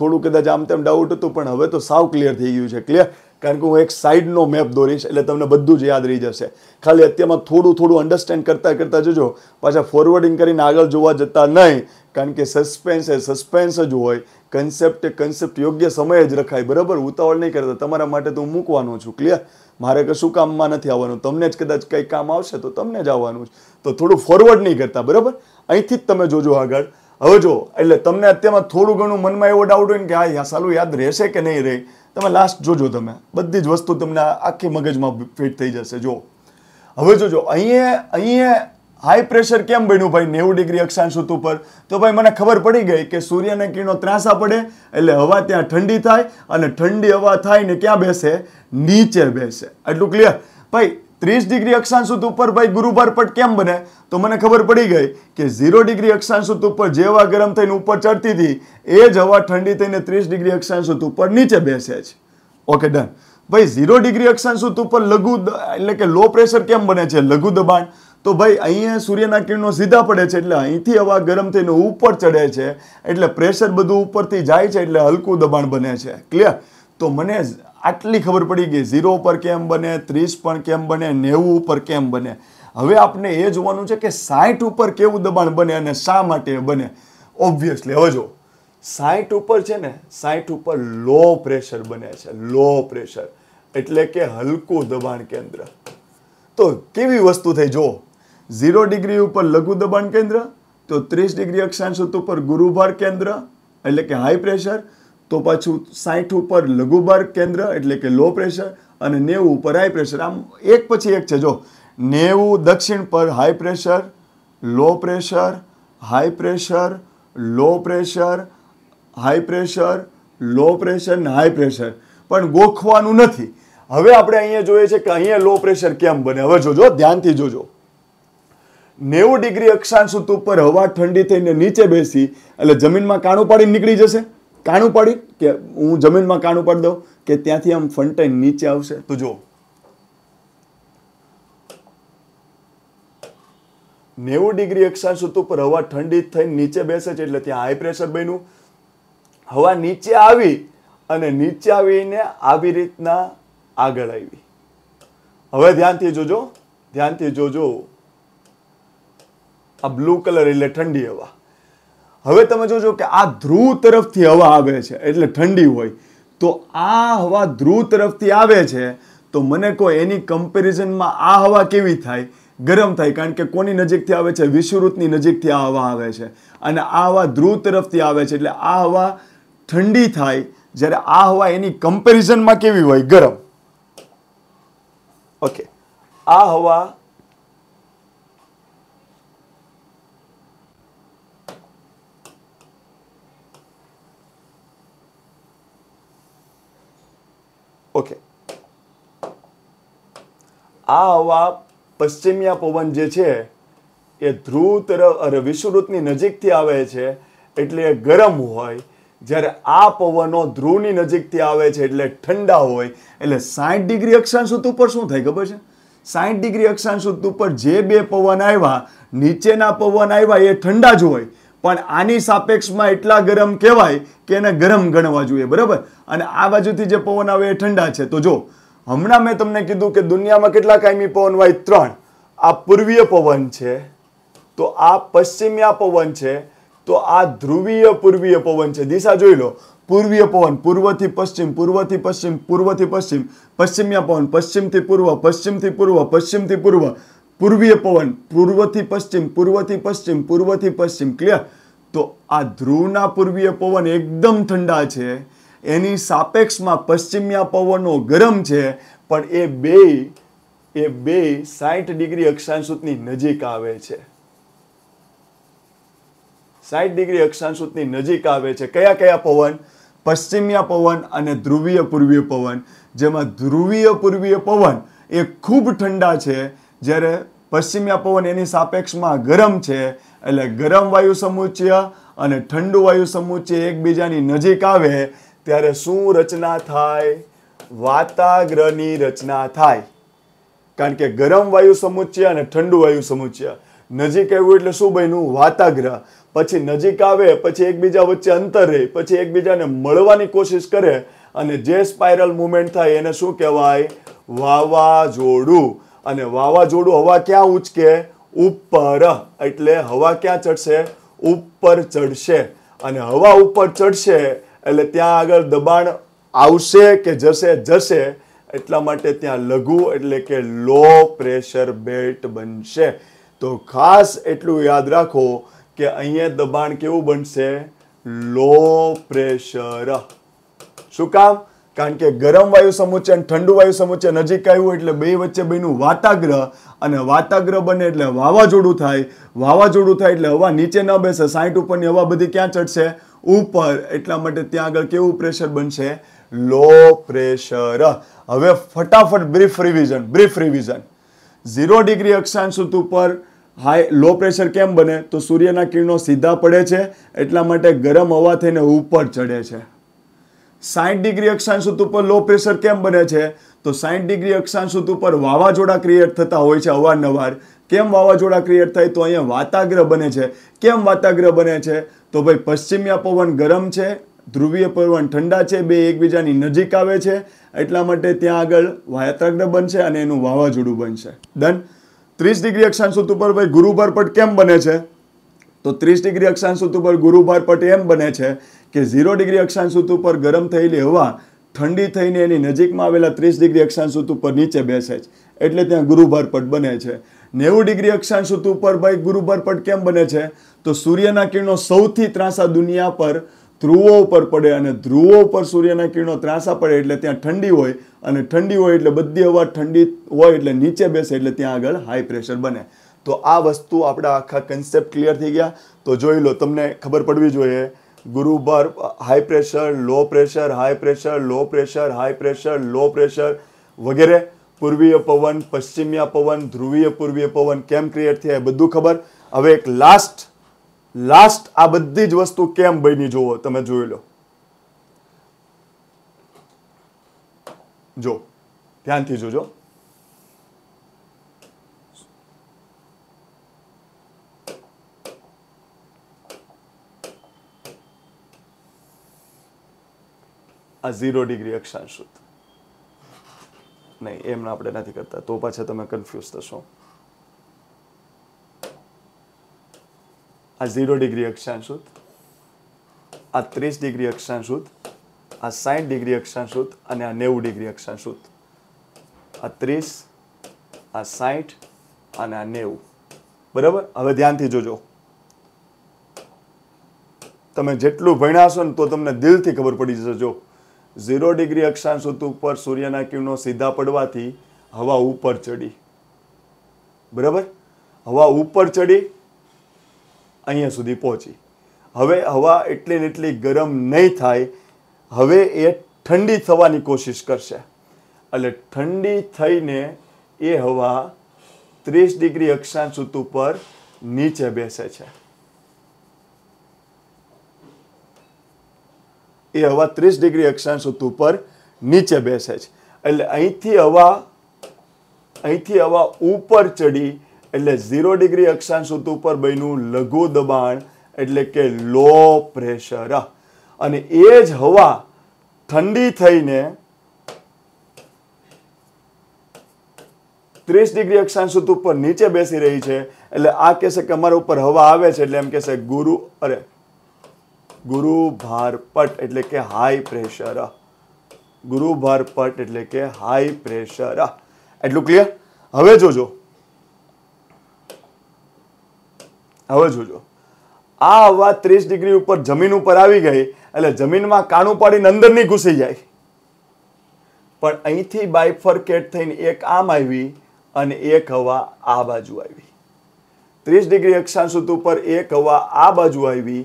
થોડું કદાચ આમ તેમ ડાઉટ હતું પણ હવે તો સાવ ક્લિયર થઈ ગયું છે ક્લિયર કારણ કે હું એક સાઈડનો મેપ દોરીશ એટલે તમને બધું જ યાદ રહી જશે ખાલી અત્યારમાં થોડું થોડું અન્ડરસ્ટેન્ડ કરતાં કરતાં જજો પાછા ફોરવર્ડિંગ કરીને આગળ જોવા જતા નહીં કારણ કે સસ્પેન્સ એ સસ્પેન્સ જ હોય કન્સેપ્ટ કન્સેપ્ટ યોગ્ય સમય જ રખાય બરાબર ઉતાવળ નહીં કરતા તમારા માટે તો હું મૂકવાનો છું ક્લિયર મારે કશું કામમાં નથી આવવાનું તમને જ કદાચ કંઈ કામ આવશે તો તમને જ આવવાનું છે તો થોડું ફોરવર્ડ નહીં કરતા બરાબર અહીંથી જ તમે જોજો આગળ હવે જો એટલે તમને અત્યારમાં થોડું ઘણું મનમાં એવો ડાઉટ હોય ને કે હા સાલું યાદ રહેશે કે નહીં રહે તમે લાસ્ટ જોજો તમે બધી જ વસ્તુ તમને આખી મગજમાં ફિટ થઈ જશે જો હવે જોજો અહીંયા અહીંયા હાઈ પ્રેશર કેમ બન્યું ભાઈ નેવું ડિગ્રી અક્ષાંશ ઉપર તો ભાઈ મને ખબર પડી ગઈ કે સૂર્યના કિરણો ત્રાસા પડે એટલે હવા ત્યાં ઠંડી થાય અને ઠંડી હવા થાય ને ક્યાં બેસે નીચે બેસે એટલું ક્લિયર ભાઈ ત્રીસ ડિગ્રી અક્ષાંશ ઉપર ભાઈ ગુરુબારપટ કેમ બને તો મને ખબર પડી ગઈ કે ઝીરો ડિગ્રી અક્ષાંશ ઉપર જેવા ગરમ થઈને ઉપર ચડતી હતી એ જ હવા ઠંડી થઈને ત્રીસ ડિગ્રી અક્ષાંશ ઉપર નીચે બેસે છે ઓકે ડન ભાઈ ઝીરો ડિગ્રી અક્ષાંશ ઉપર લઘુ એટલે કે લો પ્રેશર કેમ બને છે લઘુ દબાણ તો ભાઈ અહીંયા સૂર્યના કિરણો સીધા પડે છે એટલે અહીંથી હવા ગરમ થઈને ઉપર ચડે છે એટલે પ્રેશર બધું ઉપરથી જાય છે એટલે હલકું દબાણ બને છે ક્લિયર તો મને આટલી ખબર પડી ગઈ ઝીરો ઉપર કેમ બને ત્રીસ પણ કેમ બને નેવું ઉપર કેમ બને હવે આપણે એ જોવાનું છે કે સાઠ ઉપર કેવું દબાણ બને અને શા માટે બને ઓબ્વિયસલી હવે જો સાઠ ઉપર છે ને સાઠ ઉપર લો પ્રેશર બને છે લો પ્રેશર એટલે કે હલકું દબાણ કેન્દ્ર તો કેવી વસ્તુ થઈ જો ઝીરો ડિગ્રી ઉપર લઘુ દબાણ કેન્દ્ર તો ત્રીસ ડિગ્રી અક્ષાંશ ઉપર ગુરુભાર કેન્દ્ર એટલે કે હાઈ પ્રેશર તો પાછું સાઠ ઉપર લઘુભાર કેન્દ્ર એટલે કે લો પ્રેશર અને નેવું ઉપર હાઈ પ્રેશર આમ એક પછી એક છે જો નેવું દક્ષિણ પર high pressure low pressure high pressure low pressure high pressure low pressure ને હાઈ પ્રેશર પણ ગોખવાનું નથી હવે આપણે અહીંયા જોઈએ છે કે અહીંયા લો પ્રેશર કેમ બને હવે જોજો ધ્યાનથી જોજો નેવું ડિગ્રી અક્ષાંશ ઉપર હવા ઠંડી થઈને નીચે બેસી એટલે જમીનમાં કાણું પાડીને નીકળી જશે કાણું પાડી કે હું જમીનમાં કાણું પાડી દઉં કે ત્યાંથી આમ ફંટાઈને નીચે આવશે તો જુઓ નેવું ડિગ્રી અક્ષાંશ ઉપર હવા ઠંડી થઈને નીચે બેસે છે એટલે ત્યાં હાઈ પ્રેશર બન્યું હવા નીચે આવી અને નીચે આવીને આવી રીતના આગળ આવી હવે ધ્યાનથી જોજો ધ્યાનથી જોજો આ બ્લુ કલર એટલે ઠંડી હવા હવે તમે જોજો કે આ ધ્રુવ તરફથી હવા આવે છે એટલે ઠંડી હોય તો આ હવા ધ્રુવ તરફથી આવે છે તો મને કોઈ એની કમ્પેરિઝનમાં આ હવા કેવી થાય ગરમ થાય કારણ કે કોની નજીકથી આવે છે વિષુવૃતની નજીકથી આ હવા આવે છે અને આ હવા ધ્રુવ તરફથી આવે છે એટલે આ હવા ઠંડી થાય જ્યારે આ હવા એની કમ્પેરિઝનમાં કેવી હોય ગરમ ઓકે આ હવા આ હવા પશ્ચિમિયા પવન જે છે એ ધ્રુવ તરફ અરે વિષુવૃતની નજીકથી આવે છે એટલે ગરમ હોય જ્યારે આ પવનો ધ્રુવની નજીકથી આવે છે એટલે ઠંડા હોય એટલે સાઠ ડિગ્રી અક્ષાંશ ઉપર શું થાય ખબર છે સાઠ ડિગ્રી અક્ષાંશ ઉપર જે બે પવન આવ્યા નીચેના પવન આવ્યા એ ઠંડા જ હોય પણ આની સાપેક્ષમાં એટલા ગરમ કહેવાય કે એને ગરમ ગણવા જોઈએ બરાબર અને આ બાજુથી જે પવન આવે એ ઠંડા છે તો જો હમણાં મેં તમને કીધું કે દુનિયામાં કેટલા કાયમી પવન વાય ત્રણ આ પૂર્વીય પવન છે તો આ પશ્ચિમીય પવન છે તો આ ધ્રુવીય પૂર્વીય પવન છે દિશા જોઈ લો પૂર્વીય પવન પૂર્વથી પશ્ચિમ પૂર્વથી પશ્ચિમ પૂર્વથી પશ્ચિમ પશ્ચિમીય પવન પશ્ચિમથી પૂર્વ પશ્ચિમથી પૂર્વ પશ્ચિમથી પૂર્વ પૂર્વીય પવન પૂર્વથી પશ્ચિમ પૂર્વથી પશ્ચિમ પૂર્વથી પશ્ચિમ ક્લિયર તો આ ધ્રુવના પૂર્વીય પવન એકદમ ઠંડા છે એની સાપેક્ષમાં પશ્ચિમ્યા પવનો ગરમ છે પણ એ બે એ બે સાઠ ડિગ્રી અક્ષાંશુતની નજીક આવે છે સાઠ ડિગ્રી અક્ષાંશુતની નજીક આવે છે કયા કયા પવન પશ્ચિમ્યા પવન અને ધ્રુવીય પૂર્વીય પવન જેમાં ધ્રુવીય પૂર્વીય પવન એ ખૂબ ઠંડા છે જ્યારે પશ્ચિમિયા પવન એની સાપેક્ષમાં ગરમ છે એટલે ગરમ વાયુ સમુચ્ય અને ઠંડુ વાયુ સમુચ્ય એકબીજાની નજીક આવે ત્યારે શું રચના થાય વાતાગ્રહની રચના થાય કારણ કે ગરમ વાયુ સમુચ્ચય અને ઠંડુ વાયુ સમુચ્ચય નજીક આવ્યું એટલે શું બન્યું વાતાગ્રહ પછી નજીક આવે પછી એકબીજા વચ્ચે અંતર રહે પછી એકબીજાને મળવાની કોશિશ કરે અને જે સ્પાઇરલ મુવમેન્ટ થાય એને શું કહેવાય વાવાઝોડું અને વાવાઝોડું હવા ક્યાં ઉચકે ઉપર એટલે હવા ક્યાં ચડશે ઉપર ચડશે અને હવા ઉપર ચડશે એટલે ત્યાં આગળ દબાણ આવશે કે જશે જશે એટલા માટે ત્યાં લઘુ એટલે કે લો પ્રેશર બેલ્ટ બનશે તો ખાસ એટલું યાદ રાખો કે અહીંયા દબાણ કેવું બનશે લો પ્રેશર શું કામ કારણ કે ગરમ વાયુ સમુચ્ય અને ઠંડુ વાયુ સમુચ્ય નજીક આવ્યું એટલે બે વચ્ચે બેનું વાતાગ્રહ અને વાતાગ્રહ બને એટલે વાવાઝોડું થાય વાવાઝોડું થાય એટલે હવા નીચે ન બેસે સાઈટ ઉપરની હવા બધી ક્યાં ચડશે ઉપર એટલા માટે ત્યાં આગળ કેવું પ્રેશર બનશે લો પ્રેશર હવે ફટાફટ brief revision brief revision zero degree અક્ષાંશ ઉપર હાઈ લો પ્રેશર કેમ બને તો સૂર્યના કિરણો સીધા પડે છે એટલા માટે ગરમ હવા થઈને ઉપર ચડે છે સાઈઠ ડિગ્રી અક્ષાંશ ઉપર લો પ્રેશર કેમ બને છે તો સાઠ ડિગ્રી અક્ષાંશ ઉપર વાવાઝોડા ક્રિએટ થતા હોય છે અવારનવાર કેમ વાવાઝોડા ક્રિએટ થાય તો અહીંયા વાતાગ્રહ બને છે કેમ વાતાગ્રહ બને છે તો ભાઈ પશ્ચિમ્યા પવન ગરમ છે ધ્રુવીય પવન ઠંડા છે બે એકબીજાની નજીક આવે છે એટલા માટે ત્યાં આગળ વાતાગ્રહ બનશે અને એનું વાવાઝોડું બનશે ડન ત્રીસ ડિગ્રી અક્ષાંશ ઉપર ભાઈ ગુરુભારપટ કેમ બને છે તો ત્રીસ ડિગ્રી અક્ષાંશ ઉપર ગુરુભારપટ એમ બને છે કે ઝીરો ડિગ્રી અક્ષાંશ ઉપર ગરમ થયેલી હવા ઠંડી થઈને એની નજીકમાં આવેલા ત્રીસ ડિગ્રી અક્ષાંશ ઉપર નીચે બેસે છે એટલે ત્યાં ગુરુભારપટ બને છે નેવું ડિગ્રી અક્ષાંશ ઉપર ભાઈ ગુરુબર પટ કેમ બને છે તો સૂર્યના કિરણો સૌથી ત્રાસા દુનિયા પર ધ્રુવો ઉપર પડે અને ધ્રુવો ઉપર સૂર્યના કિરણો ત્રાસા પડે એટલે ત્યાં ઠંડી હોય અને ઠંડી હોય એટલે બધી હવા ઠંડી હોય એટલે નીચે બેસે એટલે ત્યાં આગળ હાઈ પ્રેશર બને તો આ વસ્તુ આપણા આખા કન્સેપ્ટ ક્લિયર થઈ ગયા તો જોઈ લો તમને ખબર પડવી જોઈએ ગુરુ બર્ફ high pressure low pressure high pressure low pressure high pressure low pressure વગેરે પૂર્વીય પવન પશ્ચિમીય પવન ધ્રુવીય પૂર્વીય પવન કેમ ક્રિએટ થયા એ બધું ખબર હવે એક લાસ્ટ લાસ્ટ આ બધી જ વસ્તુ કેમ બની જુઓ તમે જોઈ લો જો ધ્યાનથી જોજો આ ઝીરો ડિગ્રી અક્ષાંશ નહીં એમ આપણે નથી કરતા તો પાછા તમે કન્ફ્યુઝ થશો આ ઝીરો ડિગ્રી અક્ષાંશ આ ત્રીસ ડિગ્રી અક્ષાંશ આ સાઠ ડિગ્રી અક્ષાંશ અને આ નેવું ડિગ્રી અક્ષાંશ આ ત્રીસ આ સાઠ અને આ નેવું બરાબર હવે ધ્યાનથી જોજો તમે જેટલું ભણ્યા હશો ને તો તમને દિલથી ખબર પડી જશે જો ઝીરો ડિગ્રી અક્ષાંશ ઉપર સૂર્યના કિરણો સીધા પડવાથી હવા ઉપર ચડી બરાબર હવા ઉપર ચડી અહીંયા સુધી પહોંચી હવે હવા એટલી એટલી ગરમ નહીં થાય હવે એ ઠંડી થવાની કોશિશ કરશે એટલે ઠંડી થઈને એ હવા ત્રીસ ડિગ્રી અક્ષાંશ ઉપર નીચે બેસે છે એ હવા ત્રીસ ડિગ્રી અક્ષાંશ ઋતુ નીચે બેસે છે એટલે અહીંથી હવા અહીંથી હવા ઉપર ચડી એટલે ઝીરો ડિગ્રી અક્ષાંશ ઋતુ બન્યું લઘુ દબાણ એટલે કે લો પ્રેશર અને એ જ હવા ઠંડી થઈને ત્રીસ ડિગ્રી અક્ષાંશ ઉપર નીચે બેસી રહી છે એટલે આ કહેશે કે અમારા ઉપર હવા આવે છે એટલે એમ કહેશે ગુરુ અરે ગુરુ ભારપટ એટલે કે હાઈ પ્રેશર ગુરુ ભારપટ એટલે કે હાઈ પ્રેશર એટલું ક્લિયર હવે જોજો હવે જોજો આ હવા ત્રીસ ડિગ્રી ઉપર જમીન ઉપર આવી ગઈ એટલે જમીનમાં કાણું પાડીને અંદર નહીં ઘૂસી જાય પણ અહીંથી બાયફરકેટ થઈને એક આમ આવી અને એક હવા આ બાજુ આવી ત્રીસ ડિગ્રી અક્ષાંશ ઉપર એક હવા આ બાજુ આવી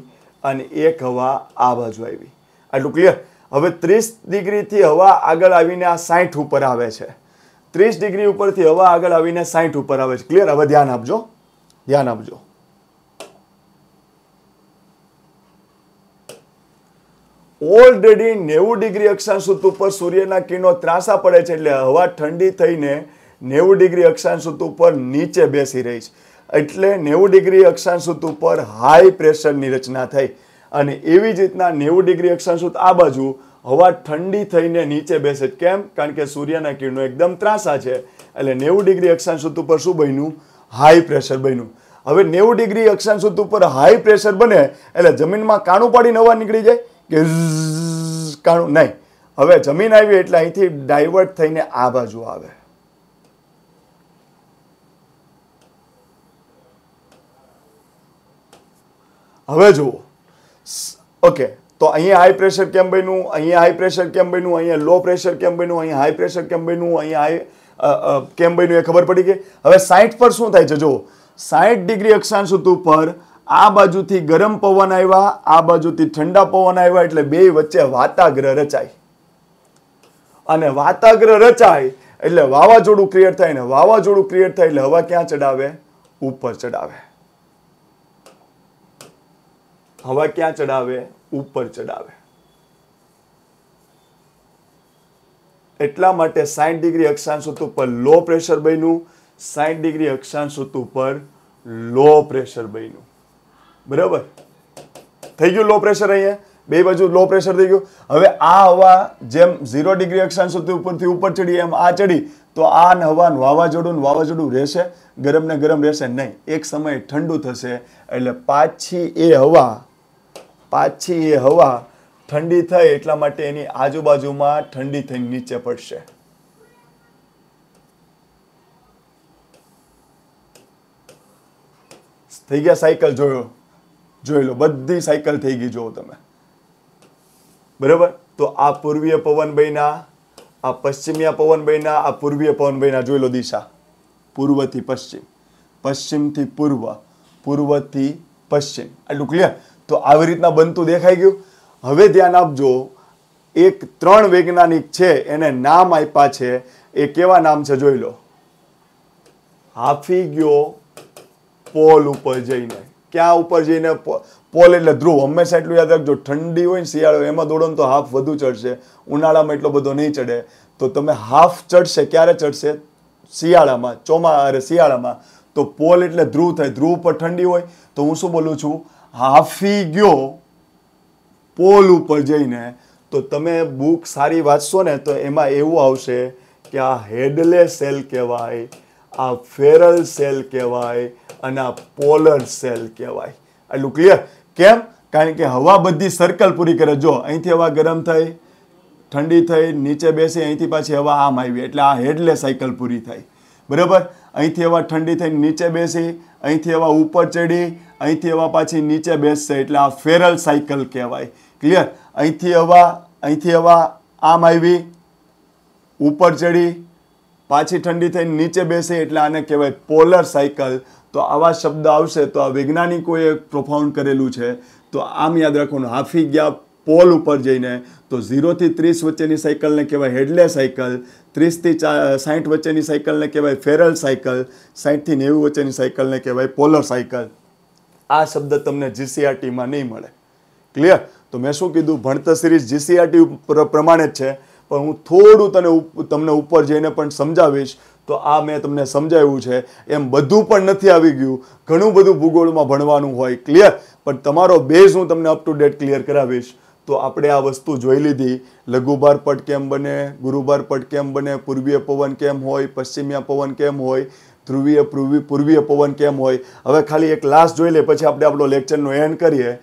અને એક હવા આ બાજુ આવી આટલું ક્લિયર હવે ત્રીસ ડિગ્રીથી હવા આગળ આવીને આ સાઠ ઉપર આવે છે ત્રીસ ડિગ્રી ઉપરથી હવા આગળ આવીને સાઠ ઉપર આવે છે ક્લિયર હવે ધ્યાન આપજો ધ્યાન આપજો ઓલરેડી નેવું ડિગ્રી અક્ષાંશુત ઉપર સૂર્યના કિરણો ત્રાસા પડે છે એટલે હવા ઠંડી થઈને નેવું ડિગ્રી અક્ષાંશુત ઉપર નીચે બેસી રહી છે એટલે નેવું ડિગ્રી અક્ષાંશુત ઉપર હાઈ પ્રેશરની રચના થઈ અને એવી જ રીતના નેવું ડિગ્રી અક્ષાંશુત આ બાજુ હવા ઠંડી થઈને નીચે બેસે કેમ કારણ કે સૂર્યના કિરણો એકદમ ત્રાસા છે એટલે નેવું ડિગ્રી અક્ષાંશુત ઉપર શું બન્યું હાઈ પ્રેશર બન્યું હવે નેવું ડિગ્રી અક્ષાંશુત ઉપર હાઈ પ્રેશર બને એટલે જમીનમાં કાણું પાડીને હવા નીકળી જાય કે કાણું નહીં હવે જમીન આવી એટલે અહીંથી ડાયવર્ટ થઈને આ બાજુ આવે હવે જુઓ ઓકે તો અહીંયા હાઈ પ્રેશર કેમ બન્યું અહીંયા હાઈ પ્રેશર કેમ બન્યું અહીંયા લો પ્રેશર કેમ બન્યું અહીંયા હાઈ પ્રેશર કેમ બન્યું અહીંયા હાઈ કેમ બન્યું એ ખબર પડી ગઈ હવે સાઠ પર શું થાય છે જુઓ સાઠ ડિગ્રી અક્ષાંશ ઉપર આ બાજુથી ગરમ પવન આવ્યા આ બાજુથી ઠંડા પવન આવ્યા એટલે બે વચ્ચે વાતાગ્રહ રચાય અને વાતાગ્રહ રચાય એટલે વાવાઝોડું ક્રિએટ થાય ને વાવાઝોડું ક્રિએટ થાય એટલે હવા ક્યાં ચડાવે ઉપર ચડાવે હવા ક્યાં ચડાવે ઉપર ચડાવે એટલા માટે સાઠ ડિગ્રી અક્ષાંશ ઉપર લો પ્રેશર બન્યું સાઠ ડિગ્રી અક્ષાંશ ઉપર લો પ્રેશર બન્યું બરાબર થઈ ગયું લો પ્રેશર અહીંયા બે બાજુ લો પ્રેશર થઈ ગયું હવે આ હવા જેમ ઝીરો ડિગ્રી અક્ષાંશ ઉપરથી ઉપર ચડી એમ આ ચડી તો આ હવાનું વાવાઝોડું વાવાઝોડું રહેશે ગરમ ને ગરમ રહેશે નહીં એક સમયે ઠંડુ થશે એટલે પાછી એ હવા પાછી એ હવા ઠંડી થઈ એટલા માટે એની આજુબાજુમાં ઠંડી થઈ નીચે પડશે થઈ ગયા સાયકલ જોયો જોઈ લો બધી સાયકલ થઈ ગઈ જોવો તમે બરાબર તો આ પૂર્વીય પવન બન્યા આ પશ્ચિમીય પવન બન્યા આ પૂર્વીય પવન બન્યા જોઈ લો દિશા પૂર્વથી પશ્ચિમ પશ્ચિમથી પૂર્વ પૂર્વથી પશ્ચિમ આટલું ક્લિયર તો આવી રીતના બનતું દેખાઈ ગયું હવે ધ્યાન આપજો એક ત્રણ વૈજ્ઞાનિક છે એને નામ આપ્યા છે એ કેવા નામ છે જોઈ લો હાફી ગયો પોલ ઉપર જઈને ક્યાં ઉપર જઈને પોલ એટલે ધ્રુવ હંમેશા એટલું યાદ રાખજો ઠંડી હોય ને શિયાળો એમાં દોડો તો હાફ વધુ ચડશે ઉનાળામાં એટલો બધો નહીં ચડે તો તમે હાફ ચડશે ક્યારે ચડશે શિયાળામાં ચોમા અરે શિયાળામાં તો પોલ એટલે ધ્રુવ થાય ધ્રુવ પર ઠંડી હોય તો હું શું બોલું છું હાફી ગયો પોલ ઉપર જઈને તો તમે બુક સારી વાંચશો ને તો એમાં એવું આવશે કે આ હેડલે સેલ કહેવાય આ ફેરલ સેલ કહેવાય અને આ પોલર સેલ કહેવાય એટલું ક્લિયર કેમ કારણ કે હવા બધી સર્કલ પૂરી કરે જો અહીંથી હવા ગરમ થઈ ઠંડી થઈ નીચે બેસી અહીંથી પાછી હવા આમ આવી એટલે આ હેડલે સાયકલ પૂરી થાય બરાબર અહીંથી હવા ઠંડી થઈ નીચે બેસી અહીંથી એવા ઉપર ચડી અહીંથી એવા પાછી નીચે બેસશે એટલે આ ફેરલ સાયકલ કહેવાય ક્લિયર અહીંથી હવા અહીંથી હવા આમ આવી ઉપર ચડી પાછી ઠંડી થઈને નીચે બેસે એટલે આને કહેવાય પોલર સાયકલ તો આવા શબ્દ આવશે તો આ વૈજ્ઞાનિકોએ પ્રોફાઉન્ડ કરેલું છે તો આમ યાદ રાખવાનું હાફી ગયા પોલ ઉપર જઈને તો ઝીરોથી ત્રીસ વચ્ચેની સાયકલને કહેવાય હેડલે સાયકલ ત્રીસથી ચા સાઠ વચ્ચેની સાયકલને કહેવાય ફેરલ સાયકલ સાઠથી નેવું વચ્ચેની સાયકલને કહેવાય પોલર સાયકલ આ શબ્દ તમને જીસીઆરટીમાં નહીં મળે ક્લિયર તો મેં શું કીધું ભણતર સિરીઝ જીસીઆરટી પ્રમાણે જ છે પણ હું થોડું તને તમને ઉપર જઈને પણ સમજાવીશ તો આ મેં તમને સમજાવ્યું છે એમ બધું પણ નથી આવી ગયું ઘણું બધું ભૂગોળમાં ભણવાનું હોય ક્લિયર પણ તમારો બેઝ હું તમને અપ ટુ ડેટ ક્લિયર કરાવીશ તો આપણે આ વસ્તુ જોઈ લીધી લઘુભાર પટ કેમ બને ગુરુભાર પટ કેમ બને પૂર્વીય પવન કેમ હોય પશ્ચિમીય પવન કેમ હોય ધ્રુવીય પૂર્વી પૂર્વીય પવન કેમ હોય હવે ખાલી એક લાસ્ટ જોઈ લે પછી આપણે આપણો લેક્ચરનો એન્ડ કરીએ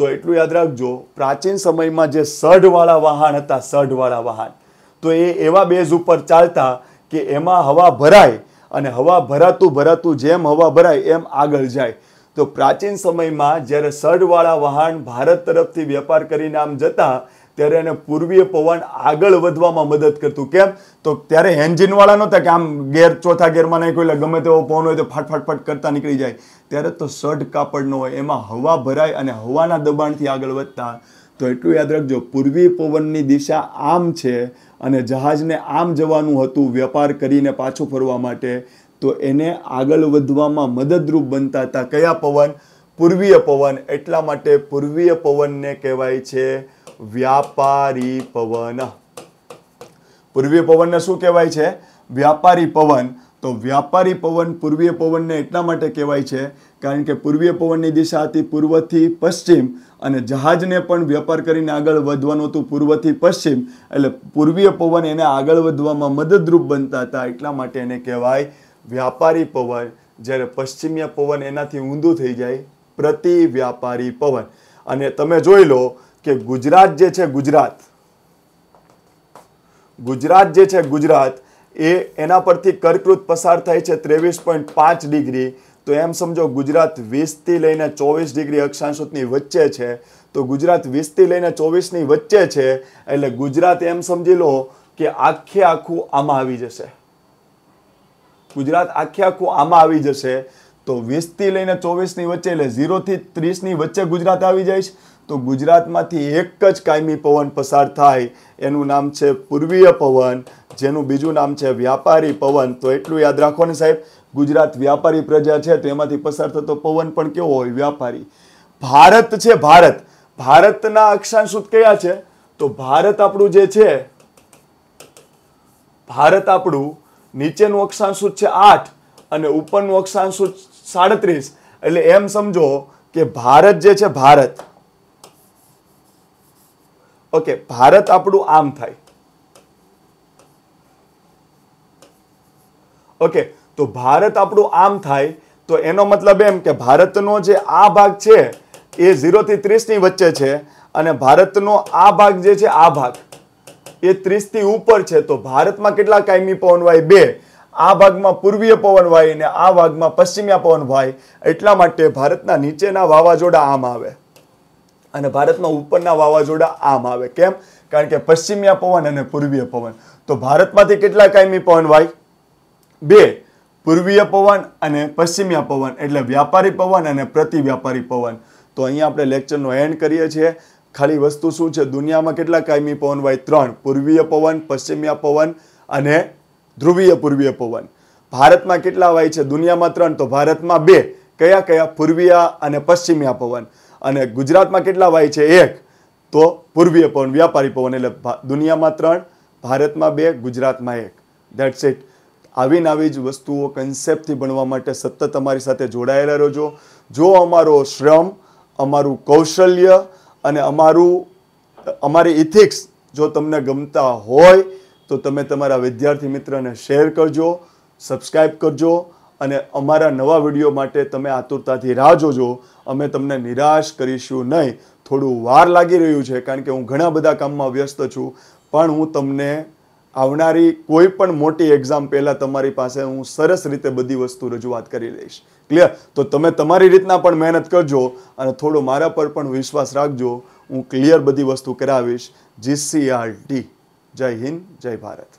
તો એટલું યાદ રાખજો પ્રાચીન સમયમાં જે સઢવાળા વાહન હતા સઢવાળા વાહન તો એ એવા બેઝ ઉપર ચાલતા કે એમાં હવા ભરાય અને હવા ભરાતું ભરાતું જેમ હવા ભરાય એમ આગળ જાય તો પ્રાચીન સમયમાં જ્યારે સડવાળા વાહન ભારત તરફથી વેપાર કરીને આમ જતા ત્યારે એને પૂર્વીય પવન આગળ વધવામાં મદદ કરતું કેમ તો ત્યારે એન્જિનવાળા નહોતા કે આમ ગેર ચોથા ગેરમાં નાખ્યો એટલે ગમે તેવો પવન હોય તો ફાટ ફાટ કરતા નીકળી જાય ત્યારે તો સઢ કાપડનો હોય એમાં હવા ભરાય અને હવાના દબાણથી આગળ વધતા તો એટલું યાદ રાખજો પૂર્વી પવનની દિશા આમ છે અને જહાજને આમ જવાનું હતું વેપાર કરીને પાછું ફરવા માટે તો એને આગળ વધવામાં મદદરૂપ બનતા હતા કયા પવન પૂર્વીય પવન એટલા માટે પૂર્વીય પવનને કહેવાય છે વ્યાપારી પવન પૂર્વીય પવનને શું કહેવાય છે વ્યાપારી પવન તો વ્યાપારી પવન પૂર્વીય પવનને એટલા માટે કહેવાય છે કારણ કે પૂર્વીય પવનની દિશા હતી પૂર્વથી પશ્ચિમ અને જહાજને પણ વેપાર કરીને આગળ વધવાનું હતું પૂર્વથી પશ્ચિમ એટલે પૂર્વીય પવન એને આગળ વધવામાં મદદરૂપ બનતા હતા એટલા માટે એને કહેવાય વ્યાપારી પવન જ્યારે પશ્ચિમીય પવન એનાથી ઊંધું થઈ જાય પ્રતિ વ્યાપારી પવન અને તમે જોઈ લો કે ગુજરાત જે છે ગુજરાત ગુજરાત જે છે ગુજરાત એ એના પરથી કર્કૃત પસાર થાય છે ત્રેવીસ પોઈન્ટ પાંચ ડિગ્રી તો એમ સમજો ગુજરાત વીસથી લઈને ચોવીસ ડિગ્રી અક્ષાંશોની વચ્ચે છે તો ગુજરાત વીસથી લઈને ચોવીસની વચ્ચે છે એટલે ગુજરાત એમ સમજી લો કે આખે આખું આમાં આવી જશે ગુજરાત આખે આખું આમાં આવી જશે તો વીસથી લઈને ચોવીસની વચ્ચે એટલે ઝીરોથી ત્રીસની વચ્ચે ગુજરાત આવી જાય છે તો ગુજરાતમાંથી એક જ કાયમી પવન પસાર થાય એનું નામ છે પૂર્વીય પવન જેનું બીજું નામ છે વ્યાપારી પવન તો એટલું યાદ રાખો ને સાહેબ ગુજરાત વ્યાપારી પ્રજા છે તો એમાંથી પસાર થતો પવન પણ કેવો હોય વ્યાપારી ભારત છે ભારત ભારતના અક્ષાંશ કયા છે તો ભારત આપણું જે છે ભારત આપણું નીચેનું અક્ષાંશ સૂચ છે આઠ અને ઉપરનું અક્ષાંશ સાડત્રીસ એટલે એમ સમજો કે ભારત જે છે ભારત ઓકે ભારત આપણું આમ થાય ઓકે તો ભારત આપણું આમ થાય તો એનો મતલબ એમ કે ભારતનો જે આ ભાગ છે એ ઝીરો ઝીરોથી ત્રીસની વચ્ચે છે અને ભારતનો આ ભાગ જે છે આ ભાગ એ ત્રીસથી ઉપર છે તો ભારતમાં કેટલા કાયમી પવનવાય બે આ ભાગમાં પૂર્વીય પવનવાય અને આ ભાગમાં પશ્ચિમીય પવનવાય એટલા માટે ભારતના નીચેના વાવાઝોડા આમ આવે અને ભારતમાં ઉપરના વાવાઝોડા આમ આવે કેમ કારણ કે પશ્ચિમીય પવન અને પૂર્વીય પવન તો ભારતમાંથી કેટલા કાયમી પવનવાય બે પૂર્વીય પવન અને પશ્ચિમીય પવન એટલે વ્યાપારી પવન અને પ્રતિ વ્યાપારી પવન તો અહીંયા આપણે લેક્ચરનો એન્ડ કરીએ છીએ ખાલી વસ્તુ શું છે દુનિયામાં કેટલા કાયમી પવન વાય ત્રણ પૂર્વીય પવન પશ્ચિમીય પવન અને ધ્રુવીય પૂર્વીય પવન ભારતમાં કેટલા વાય છે દુનિયામાં ત્રણ તો ભારતમાં બે કયા કયા પૂર્વીય અને પશ્ચિમીયા પવન અને ગુજરાતમાં કેટલા વાય છે એક તો પૂર્વીય પવન વ્યાપારી પવન એટલે દુનિયામાં ત્રણ ભારતમાં બે ગુજરાતમાં એક દેટ્સ ઇટ આવી આવી જ વસ્તુઓ કન્સેપ્ટથી ભણવા માટે સતત અમારી સાથે જોડાયેલા રહેજો જો અમારો શ્રમ અમારું કૌશલ્ય અને અમારું અમારી ઇથિક્સ જો તમને ગમતા હોય તો તમે તમારા વિદ્યાર્થી મિત્રને શેર કરજો સબસ્ક્રાઈબ કરજો અને અમારા નવા વિડીયો માટે તમે આતુરતાથી રાહ જોજો અમે તમને નિરાશ કરીશું નહીં થોડું વાર લાગી રહ્યું છે કારણ કે હું ઘણા બધા કામમાં વ્યસ્ત છું પણ હું તમને આવનારી કોઈ પણ મોટી એક્ઝામ પહેલાં તમારી પાસે હું સરસ રીતે બધી વસ્તુ રજૂઆત કરી લઈશ ક્લિયર તો તમે તમારી રીતના પણ મહેનત કરજો અને થોડો મારા પર પણ વિશ્વાસ રાખજો હું ક્લિયર બધી વસ્તુ કરાવીશ જીસીઆરટી જય હિન્દ જય ભારત